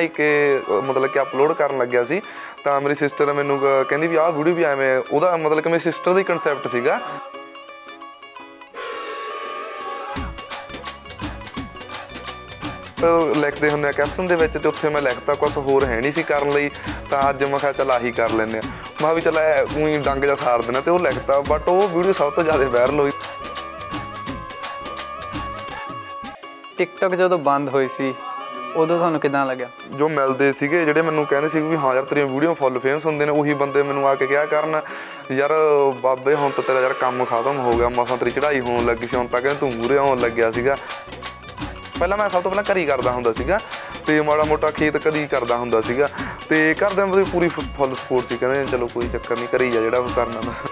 ਬਣਾਈ ਕੇ ਮਤਲਬ ਕਿ ਅਪਲੋਡ ਕਰਨ ਲੱਗਿਆ ਸੀ ਤਾਂ ਮੇਰੀ ਸਿਸਟਰ ਨੇ ਮੈਨੂੰ ਕਹਿੰਦੀ ਵੀ ਆਹ ਵੀਡੀਓ ਵੀ ਐਵੇਂ ਉਹਦਾ ਮਤਲਬ ਕਿ ਮੇਰੀ ਸਿਸਟਰ ਦਾ ਹੀ ਕਨਸੈਪਟ ਸੀਗਾ ਲਿਖਦੇ ਹੁੰਦੇ ਆ ਕੈਪਸ਼ਨ ਦੇ ਵਿੱਚ ਤੇ ਉੱਥੇ ਮੈਂ ਲਿਖਤਾ ਕੁਝ ਹੋਰ ਹੈ ਨਹੀਂ ਸੀ ਕਰਨ ਲਈ ਤਾਂ ਅੱਜ ਮੈਂ ਖਿਆ ਚਲ ਆਹੀ ਕਰ ਲੈਂਦੇ ਆ ਮੈਂ ਵੀ ਚਲ ਉਹੀ ਡੰਗ ਜਾ ਸਾਰ ਦੇਣਾ ਤੇ ਉਹ ਲਿਖਤਾ ਬਟ ਉਹ ਵੀਡੀਓ ਸਭ ਤੋਂ ਜ਼ਿਆਦਾ ਵਾਇਰਲ ਹੋਈ ਟਿਕਟੌਕ ਜਦੋਂ ਬੰਦ ਹੋਈ ਸੀ ਉਦੋਂ ਤੁਹਾਨੂੰ ਕਿਦਾਂ ਲੱਗਿਆ ਜੋ ਮਿਲਦੇ ਸੀਗੇ ਜਿਹੜੇ ਮੈਨੂੰ ਕਹਿੰਦੇ ਸੀ ਵੀ ਹਾਂ ਯਾਰ ਤੇਰੀਆਂ ਵੀਡੀਓ ਫੁੱਲ ਫੇਮਸ ਹੁੰਦੇ ਨੇ ਉਹੀ ਬੰਦੇ ਮੈਨੂੰ ਆ ਕੇ ਕਿਹਾ ਕਰਨ ਯਾਰ ਬਾਬੇ ਹੁਣ ਤਾਂ ਤੇਰਾ ਯਾਰ ਕੰਮ ਖਤਮ ਹੋ ਗਿਆ ਮਸਾਂ ਤੇਰੀ ਚੜਾਈ ਹੋਣ ਲੱਗੀ ਸੀ ਹੁਣ ਤਾਂ ਕਹਿੰਦੇ ਤੂੰ ਮੂਰੇ ਆਉਣ ਲੱਗਿਆ ਸੀਗਾ ਪਹਿਲਾਂ ਮੈਂ ਸਭ ਤੋਂ ਪਹਿਲਾਂ ਘਰੀ ਕਰਦਾ ਹੁੰਦਾ ਸੀਗਾ ਤੇ ਮਾੜਾ ਮੋਟਾ ਖੇਤ ਕਦੀ ਕਰਦਾ ਹੁੰਦਾ ਸੀਗਾ ਤੇ ਕਰਦੇ ਦੀ ਪੂਰੀ ਫੁੱਲ ਸਪੋਰਟ ਸੀ ਕਹਿੰਦੇ ਚਲੋ ਕੋਈ ਚੱਕਰ ਨਹੀਂ ਕਰੀ ਜਾ ਜਿਹੜਾ ਕਰਨਾ ਕਰਨਾ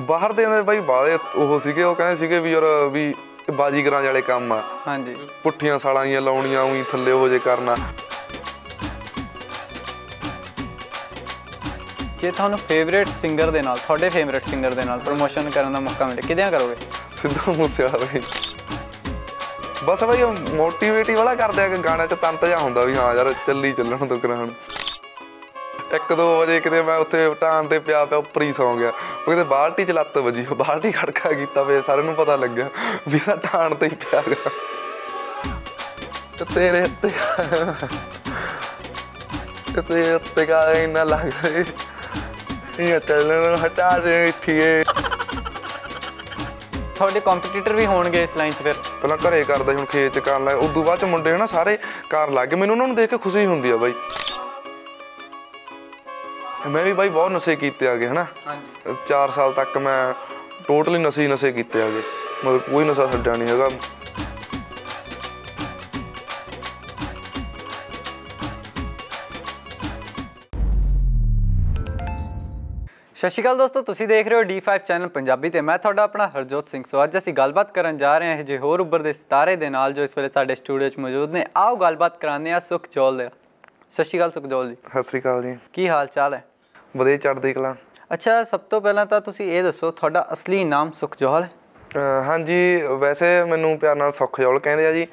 ਬਾਹਰ ਦੇ ਅੰਦਰ ਬਾਈ ਬਾਹਰੇ ਉਹ ਸੀਗੇ ਉਹ ਕਹਿੰਦੇ ਸੀਗੇ ਵੀ ਯਾਰ ਵੀ ਬਾਜੀਗਰਾਂ ਵਾਲੇ ਕੰਮ ਆ ਹਾਂਜੀ ਪੁੱਠੀਆਂ ਸਾਲਾਂ ਜੀਆਂ ਲਾਉਣੀਆਂ ਉਹੀ ਥੱਲੇ ਹੋ ਜੇ ਕਰਨਾ ਜੇ ਤੁਹਾਨੂੰ ਫੇਵਰੇਟ ਸਿੰਗਰ ਦੇ ਨਾਲ ਤੁਹਾਡੇ ਫੇਵਰੇਟ ਸਿੰਗਰ ਦੇ ਨਾਲ ਪ੍ਰੋਮੋਸ਼ਨ ਕਰਨ ਦਾ ਮੌਕਾ ਮਿਲੇ ਕਿਦਿਆਂ ਕਰੋਗੇ ਸਿੱਧੂ ਮੂਸੇਵਾਲਾ ਬਈ ਬਸ ਬਈ ਮੋਟੀਵੇਟਿਵ ਵਾਲਾ ਕਰਦੇ ਆ ਕਿ ਗਾਣੇ 'ਚ ਤੰਤ ਜਾ ਹੁੰਦਾ ਵੀ ਹਾਂ ਯਾਰ ਚੱਲੀ ਚੱਲਣ ਤੋਂ ਕਰਾਣ 1-2 ਵਜੇ ਕਿਤੇ ਮੈਂ ਉੱਥੇ ਟਾਂ ਤੇ ਪਿਆ ਪਿਆ ਉੱਪਰ ਹੀ ਸੌਂ ਗਿਆ ਉਹ ਕਿਤੇ ਬਾਲਟੀ ਚ ਲੱਤ ਵਜੀ ਬਾਲਟੀ ਖੜਕਾ ਕੀਤਾ ਵੇ ਸਾਰਿਆਂ ਨੂੰ ਪਤਾ ਲੱਗਿਆ ਵੀ ਇਹਦਾ ਟਾਂ ਤੇ ਹੀ ਪਿਆ ਗਿਆ ਤੇ ਤੇਰੇ ਤੇ ਤੇ ਤੇਰੇ ਉੱਤੇ ਕਾ ਇੰਨਾ ਲੱਗ ਇਹ ਚੱਲਣ ਨੂੰ ਹਟਾ ਦੇ ਇੱਥੇ ਤੁਹਾਡੇ ਕੰਪੀਟੀਟਰ ਵੀ ਹੋਣਗੇ ਇਸ ਲਾਈਨ 'ਚ ਫਿਰ ਪਹਿਲਾਂ ਘਰੇ ਕਰਦਾ ਹੁਣ ਖੇਤ 'ਚ ਕਰਨ ਲੱਗਾ ਉਦੋਂ ਬਾਅਦ 'ਚ ਮੁੰਡੇ ਨਾ ਸਾਰੇ ਕਰਨ ਲੱਗ ਗਏ ਮੈਨੂੰ ਉਹਨਾਂ ਨੂੰ ਦੇਖ ਕੇ ਖੁਸ਼ੀ ਹੁੰਦੀ ਆ ਬਾਈ ਮੈਂ ਵੀ ਬਾਈ ਬਹੁਤ ਨਸ਼ੇ ਕੀਤੇ ਆਗੇ ਹਨਾ ਹਾਂਜੀ 4 ਸਾਲ ਤੱਕ ਮੈਂ ਟੋਟਲੀ ਨਸ਼ੇ ਹੀ ਨਸ਼ੇ ਕੀਤੇ ਆਗੇ ਮਤਲਬ ਕੋਈ ਨਸ਼ਾ ਛੱਡਿਆ ਨਹੀਂ ਹੈਗਾ ਸਤਿ ਸ਼੍ਰੀ ਅਕਾਲ ਦੋਸਤੋ ਤੁਸੀਂ ਦੇਖ ਰਹੇ ਹੋ D5 ਚੈਨਲ ਪੰਜਾਬੀ ਤੇ ਮੈਂ ਤੁਹਾਡਾ ਆਪਣਾ ਹਰਜੋਤ ਸਿੰਘ ਸੋ ਅੱਜ ਅਸੀਂ ਗੱਲਬਾਤ ਕਰਨ ਜਾ ਰਹੇ ਹਾਂ ਜੇ ਹੋਰ ਉੱਭਰ ਦੇ ਸਿਤਾਰੇ ਦੇ ਨਾਲ ਜੋ ਇਸ ਵੇਲੇ ਸਾਡੇ ਸਟੂਡੀਓ 'ਚ ਮੌਜੂਦ ਨੇ ਆਓ ਗੱਲਬਾਤ ਕਰਾਉਂਦੇ ਆ ਸੁਖਜੋਲ ਦੇ ਸਤਿ ਸ਼੍ਰੀ ਅਕਾਲ ਸੁਖਜੋਲ ਜੀ ਸਤਿ ਸ਼੍ਰੀ ਅਕਾਲ ਜੀ ਕੀ ਹਾਲ ਚਾਲ ਹੈ ਵਧੇ ਚੜ੍ਹਦੀ ਕਲਾ ਅੱਛਾ ਸਭ ਤੋਂ ਪਹਿਲਾਂ ਤਾਂ ਤੁਸੀਂ ਇਹ ਦੱਸੋ ਤੁਹਾਡਾ ਅਸਲੀ ਨਾਮ ਸੁਖਜੋਲ ਹੈ ਹਾਂਜੀ ਵੈਸੇ ਮੈਨੂੰ ਪਿਆਰ ਨਾਲ ਸੁਖਜੋਲ ਕਹਿੰਦੇ ਆ ਜੀ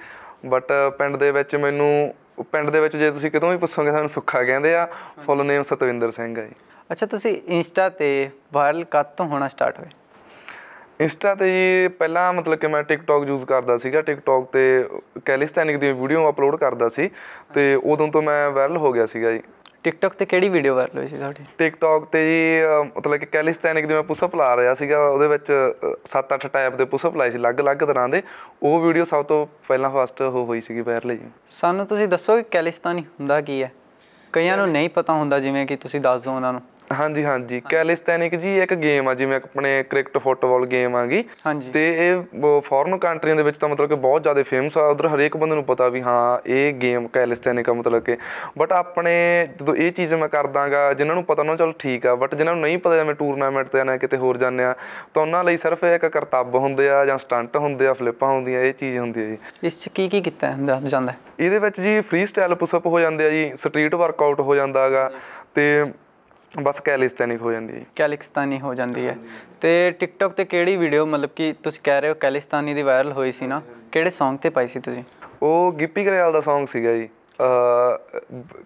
ਬਟ ਪਿੰਡ ਦੇ ਵਿੱਚ ਮੈਨੂੰ ਪਿੰਡ ਦੇ ਵਿੱਚ ਜੇ ਤੁਸੀਂ ਕਿਤੋਂ ਵੀ ਪੁੱਛੋਗੇ ਸਾਨੂੰ ਸੁੱਖਾ ਕਹਿੰਦੇ ਆ ਫੁੱਲ ਨੇਮ ਸਤਵਿੰਦਰ ਸਿੰਘ ਹੈ ਜੀ ਅੱਛਾ ਤੁਸੀਂ ਇੰਸਟਾ ਤੇ ਵਾਇਰਲ ਕਦ ਤੋਂ ਹੋਣਾ ਸਟਾਰਟ ਹੋਏ ਇੰਸਟਾ ਤੇ ਜੀ ਪਹਿਲਾਂ ਮਤਲਬ ਕਿ ਮੈਂ ਟਿਕਟੌਕ ਯੂਜ਼ ਕਰਦਾ ਸੀਗਾ ਟਿਕਟੌਕ ਤੇ ਕੈਲਿਸਥੈਨਿਕ ਦੀ ਵੀਡੀਓ ਅਪਲੋਡ ਕਰਦਾ ਸੀ ਤੇ ਉਦੋਂ ਤੋਂ ਮੈਂ ਵਾਇਰਲ ਹੋ ਗਿਆ ਸੀਗਾ ਜੀ ਟਿਕਟੌਕ ਤੇ ਕਿਹੜੀ ਵੀਡੀਓ ਵਾਇਰਲ ਹੋਈ ਸੀ ਤੁਹਾਡੀ ਟਿਕਟੌਕ ਤੇ ਜੀ ਮਤਲਬ ਕਿ ਕੈਲਿਸਥੈਨਿਕ ਦੀ ਮੈਂ ਪੁਸ਼ਅਪ ਲਾ ਰਿਹਾ ਸੀਗਾ ਉਹਦੇ ਵਿੱਚ 7-8 ਟਾਈਪ ਦੇ ਪੁਸ਼ਅਪ ਲਾਏ ਸੀ ਅਲੱਗ-ਅਲੱਗ ਤਰ੍ਹਾਂ ਦੇ ਉਹ ਵੀਡੀਓ ਸਭ ਤੋਂ ਪਹਿਲਾਂ ਫਸਟ ਹੋ ਹੋਈ ਸੀਗੀ ਵਾਇਰਲ ਜੀ ਸਾਨੂੰ ਤੁਸੀਂ ਦੱਸੋ ਕਿ ਕੈਲਿਸਥੈਨਿਕ ਹੁੰਦਾ ਕੀ ਹੈ ਕਈਆਂ ਨੂੰ ਨਹੀਂ ਪਤਾ ਹੁੰਦਾ ਜਿਵੇਂ ਕਿ ਤੁਸੀਂ ਦੱਸ ਦਿਓ ਉਹਨਾਂ ਨੂੰ ਹਾਂਜੀ ਹਾਂਜੀ ਕੈਲਿਸਥੈਨਿਕ ਜੀ ਇੱਕ ਗੇਮ ਆ ਜਿਵੇਂ ਆਪਣੇ ਕ੍ਰਿਕਟ ਫੁੱਟਬਾਲ ਗੇਮ ਆਗੀ ਤੇ ਇਹ ਫੋਰਨ ਕੰਟਰੀਆਂ ਦੇ ਵਿੱਚ ਤਾਂ ਮਤਲਬ ਕਿ ਬਹੁਤ ਜ਼ਿਆਦਾ ਫੇਮਸ ਆ ਉਧਰ ਹਰੇਕ ਬੰਦੇ ਨੂੰ ਪਤਾ ਵੀ ਹਾਂ ਇਹ ਗੇਮ ਕੈਲਿਸਥੈਨਿਕ ਆ ਮਤਲਬ ਕਿ ਬਟ ਆਪਣੇ ਜਦੋਂ ਇਹ ਚੀਜ਼ ਮੈਂ ਕਰਦਾਗਾ ਜਿਨ੍ਹਾਂ ਨੂੰ ਪਤਾ ਨਾ ਚਲੋ ਠੀਕ ਆ ਬਟ ਜਿਨ੍ਹਾਂ ਨੂੰ ਨਹੀਂ ਪਤਾ ਜਿਵੇਂ ਟੂਰਨਾਮੈਂਟ ਤੇ ਜਾਂ ਕਿਤੇ ਹੋਰ ਜਾਂਦੇ ਆ ਤਾਂ ਉਹਨਾਂ ਲਈ ਸਿਰਫ ਇੱਕ ਕਰਤੱਵ ਹੁੰਦੇ ਆ ਜਾਂ ਸਟੰਟ ਹੁੰਦੇ ਆ ਫਲਿੱਪਾਂ ਹੁੰਦੀਆਂ ਇਹ ਚੀਜ਼ ਹੁੰਦੀ ਹੈ ਜੀ ਇਸ 'ਚ ਕੀ ਕੀ ਕੀਤਾ ਹੁੰਦਾ ਜਾਂਦਾ ਇਹਦੇ ਵਿੱਚ ਜੀ ਫ੍ਰੀ ਸਟਾਈਲ ਪੁਸ਼ਅਪ ਹੋ ਜਾਂਦੇ ਆ ਜੀ ਸਟਰੀਟ ਵਰਕਆਊਟ ਹੋ ਜਾਂਦਾਗਾ ਤੇ ਬਸ ਕੈਲਿਸਥੈਨਿਕ ਹੋ ਜਾਂਦੀ ਹੈ ਕੈਲਿਸਤਾਨੀ ਹੋ ਜਾਂਦੀ ਹੈ ਤੇ ਟਿਕਟੌਕ ਤੇ ਕਿਹੜੀ ਵੀਡੀਓ ਮਤਲਬ ਕਿ ਤੁਸੀਂ ਕਹਿ ਰਹੇ ਹੋ ਕੈਲਿਸਤਾਨੀ ਦੀ ਵਾਇਰਲ ਹੋਈ ਸੀ ਨਾ ਕਿਹੜੇ Song ਤੇ ਪਾਈ ਸੀ ਤੁਸੀਂ ਉਹ ਗਿੱਪੀ ਗਰੇਵਾਲ ਦਾ Song ਸੀਗਾ ਜੀ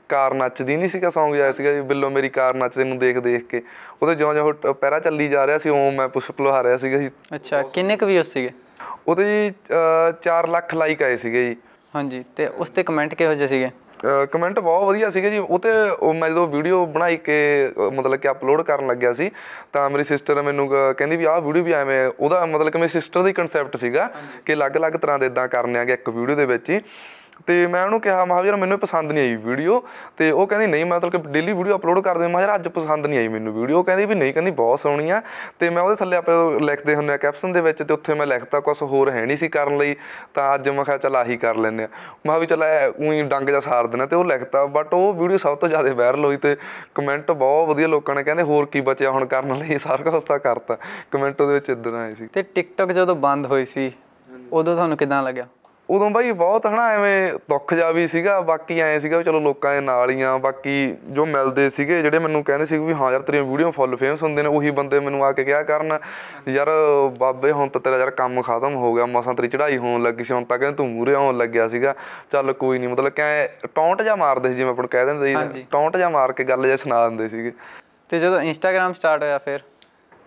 ਕਾਰ ਨੱਚਦੀ ਨਹੀਂ ਸੀਗਾ Song ਜਾਇਆ ਸੀਗਾ ਜੀ ਬਿੱਲੋ ਮੇਰੀ ਕਾਰ ਨੱਚਦੇ ਨੂੰ ਦੇਖ ਦੇਖ ਕੇ ਉਹਦੇ ਜਿਉਂ ਜਿਉਂ ਪੈਰਾ ਚੱਲੀ ਜਾ ਰਿਹਾ ਸੀ ਉਹ ਮੈਂ ਪੁਸ਼ਪ ਲੋਹਾ ਰਿਹਾ ਸੀਗਾ ਜੀ ਅੱਛਾ ਕਿੰਨੇ ਕੁ ਉਸ ਸੀਗੇ ਉਹਦੇ ਜੀ 4 ਲੱਖ ਲਾਈਕ ਆਏ ਸੀਗੇ ਜੀ ਹਾਂਜੀ ਤੇ ਉਸ ਤੇ ਕਮੈਂਟ ਕਿਹੋ ਜਿਹੇ ਸੀਗੇ ਕਮੈਂਟ ਬਹੁਤ ਵਧੀਆ ਸੀਗੇ ਜੀ ਉਹ ਤੇ ਮੈਂ ਜਦੋਂ ਵੀਡੀਓ ਬਣਾਈ ਕੇ ਮਤਲਬ ਕਿ ਅਪਲੋਡ ਕਰਨ ਲੱਗਿਆ ਸੀ ਤਾਂ ਮੇਰੀ ਸਿਸਟਰ ਮੈਨੂੰ ਕਹਿੰਦੀ ਵੀ ਆਹ ਵੀਡੀਓ ਵੀ ਐਵੇਂ ਉਹਦਾ ਮਤਲਬ ਕਿ ਮੇਰੀ ਸਿਸਟਰ ਦਾ ਹੀ ਕਨਸੈਪਟ ਸੀਗਾ ਕਿ ਅਲੱਗ-ਅਲੱਗ ਤਰ੍ਹਾਂ ਦੇ ਇਦਾਂ ਕਰਨੇ ਆਗੇ ਇੱਕ ਵੀਡੀਓ ਦੇ ਵਿੱਚ ਹੀ ਤੇ ਮੈਂ ਉਹਨੂੰ ਕਿਹਾ ਮਾ ਯਾਰ ਮੈਨੂੰ ਪਸੰਦ ਨਹੀਂ ਆਈ ਵੀਡੀਓ ਤੇ ਉਹ ਕਹਿੰਦੀ ਨਹੀਂ ਮੈਂ ਮਤਲਬ ਕਿ ਡੇਲੀ ਵੀਡੀਓ ਅਪਲੋਡ ਕਰਦੇ ਮਾ ਯਾਰ ਅੱਜ ਪਸੰਦ ਨਹੀਂ ਆਈ ਮੈਨੂੰ ਵੀਡੀਓ ਕਹਿੰਦੀ ਵੀ ਨਹੀਂ ਕਹਿੰਦੀ ਬਹੁਤ ਸੋਹਣੀ ਆ ਤੇ ਮੈਂ ਉਹਦੇ ਥੱਲੇ ਆਪੇ ਲਿਖਦੇ ਹੁੰਨੇ ਆ ਕੈਪਸ਼ਨ ਦੇ ਵਿੱਚ ਤੇ ਉੱਥੇ ਮੈਂ ਲਿਖਤਾ ਕੁਝ ਹੋਰ ਹੈ ਨਹੀਂ ਸੀ ਕਰਨ ਲਈ ਤਾਂ ਅੱਜ ਮੈਂ ਕਿਹਾ ਚਲ ਆਹੀ ਕਰ ਲੈਨੇ ਆ ਮੈਂ ਵੀ ਚਲ ਉਹੀ ਡੰਗ ਜਾ ਸਾਰ ਦੇਣਾ ਤੇ ਉਹ ਲਿਖਤਾ ਬਟ ਉਹ ਵੀਡੀਓ ਸਭ ਤੋਂ ਜ਼ਿਆਦਾ ਵਾਇਰਲ ਹੋਈ ਤੇ ਕਮੈਂਟ ਬਹੁਤ ਵਧੀਆ ਲੋਕਾਂ ਨੇ ਕਹਿੰਦੇ ਹੋਰ ਕੀ ਬਚਿਆ ਹੁਣ ਕਰਨ ਲਈ ਸਾਰਾ ਕੁਸਤਾ ਕਰਤਾ ਕਮੈਂਟ ਉਹਦੇ ਵਿੱਚ ਇਦਾਂ ਆਏ ਸੀ ਤੇ ਟਿਕਟੌਕ ਜਦੋਂ ਬੰਦ ਹੋਈ ਸੀ ਉਦੋਂ ਤੁਹਾਨੂੰ ਕਿਦਾਂ ਲੱਗਿਆ ਉਦੋਂ ਬਾਈ ਬਹੁਤ ਹਨਾ ਐਵੇਂ ਦੁੱਖ ਜਾ ਵੀ ਸੀਗਾ ਬਾਕੀ ਐ ਸੀਗਾ ਚਲੋ ਲੋਕਾਂ ਦੇ ਨਾਲ ਹੀ ਆ ਬਾਕੀ ਜੋ ਮਿਲਦੇ ਸੀਗੇ ਜਿਹੜੇ ਮੈਨੂੰ ਕਹਿੰਦੇ ਸੀ ਵੀ ਹਾਂ ਯਾਰ ਤੇਰੀਆਂ ਵੀਡੀਓ ਫੁੱਲ ਫੇਮਸ ਹੁੰਦੇ ਨੇ ਉਹੀ ਬੰਦੇ ਮੈਨੂੰ ਆ ਕੇ ਕਿਹਾ ਕਰਨ ਯਾਰ ਬਾਬੇ ਹੁਣ ਤਾਂ ਤੇਰਾ ਯਾਰ ਕੰਮ ਖਤਮ ਹੋ ਗਿਆ ਮਸਾਂ ਤੇਰੀ ਚੜਾਈ ਹੋਣ ਲੱਗੀ ਸੀ ਹੁਣ ਤਾਂ ਕਹਿੰਦੇ ਤੂੰ ਮੂਰੇ ਆਉਣ ਲੱਗਿਆ ਸੀਗਾ ਚੱਲ ਕੋਈ ਨਹੀਂ ਮਤਲਬ ਕਿ ਟੌਂਟ ਜਾ ਮਾਰਦੇ ਸੀ ਜਿਵੇਂ ਆਪਾਂ ਕਹਿ ਦਿੰਦੇ ਸੀ ਟੌਂਟ ਜਾ ਮਾਰ ਕੇ ਗੱਲ ਜੇ ਸੁਣਾ ਦਿੰਦੇ ਸੀਗੇ ਤੇ ਜਦੋਂ ਇੰਸਟਾਗ੍ਰam ਸਟਾਰਟ ਹੋਇਆ ਫਿਰ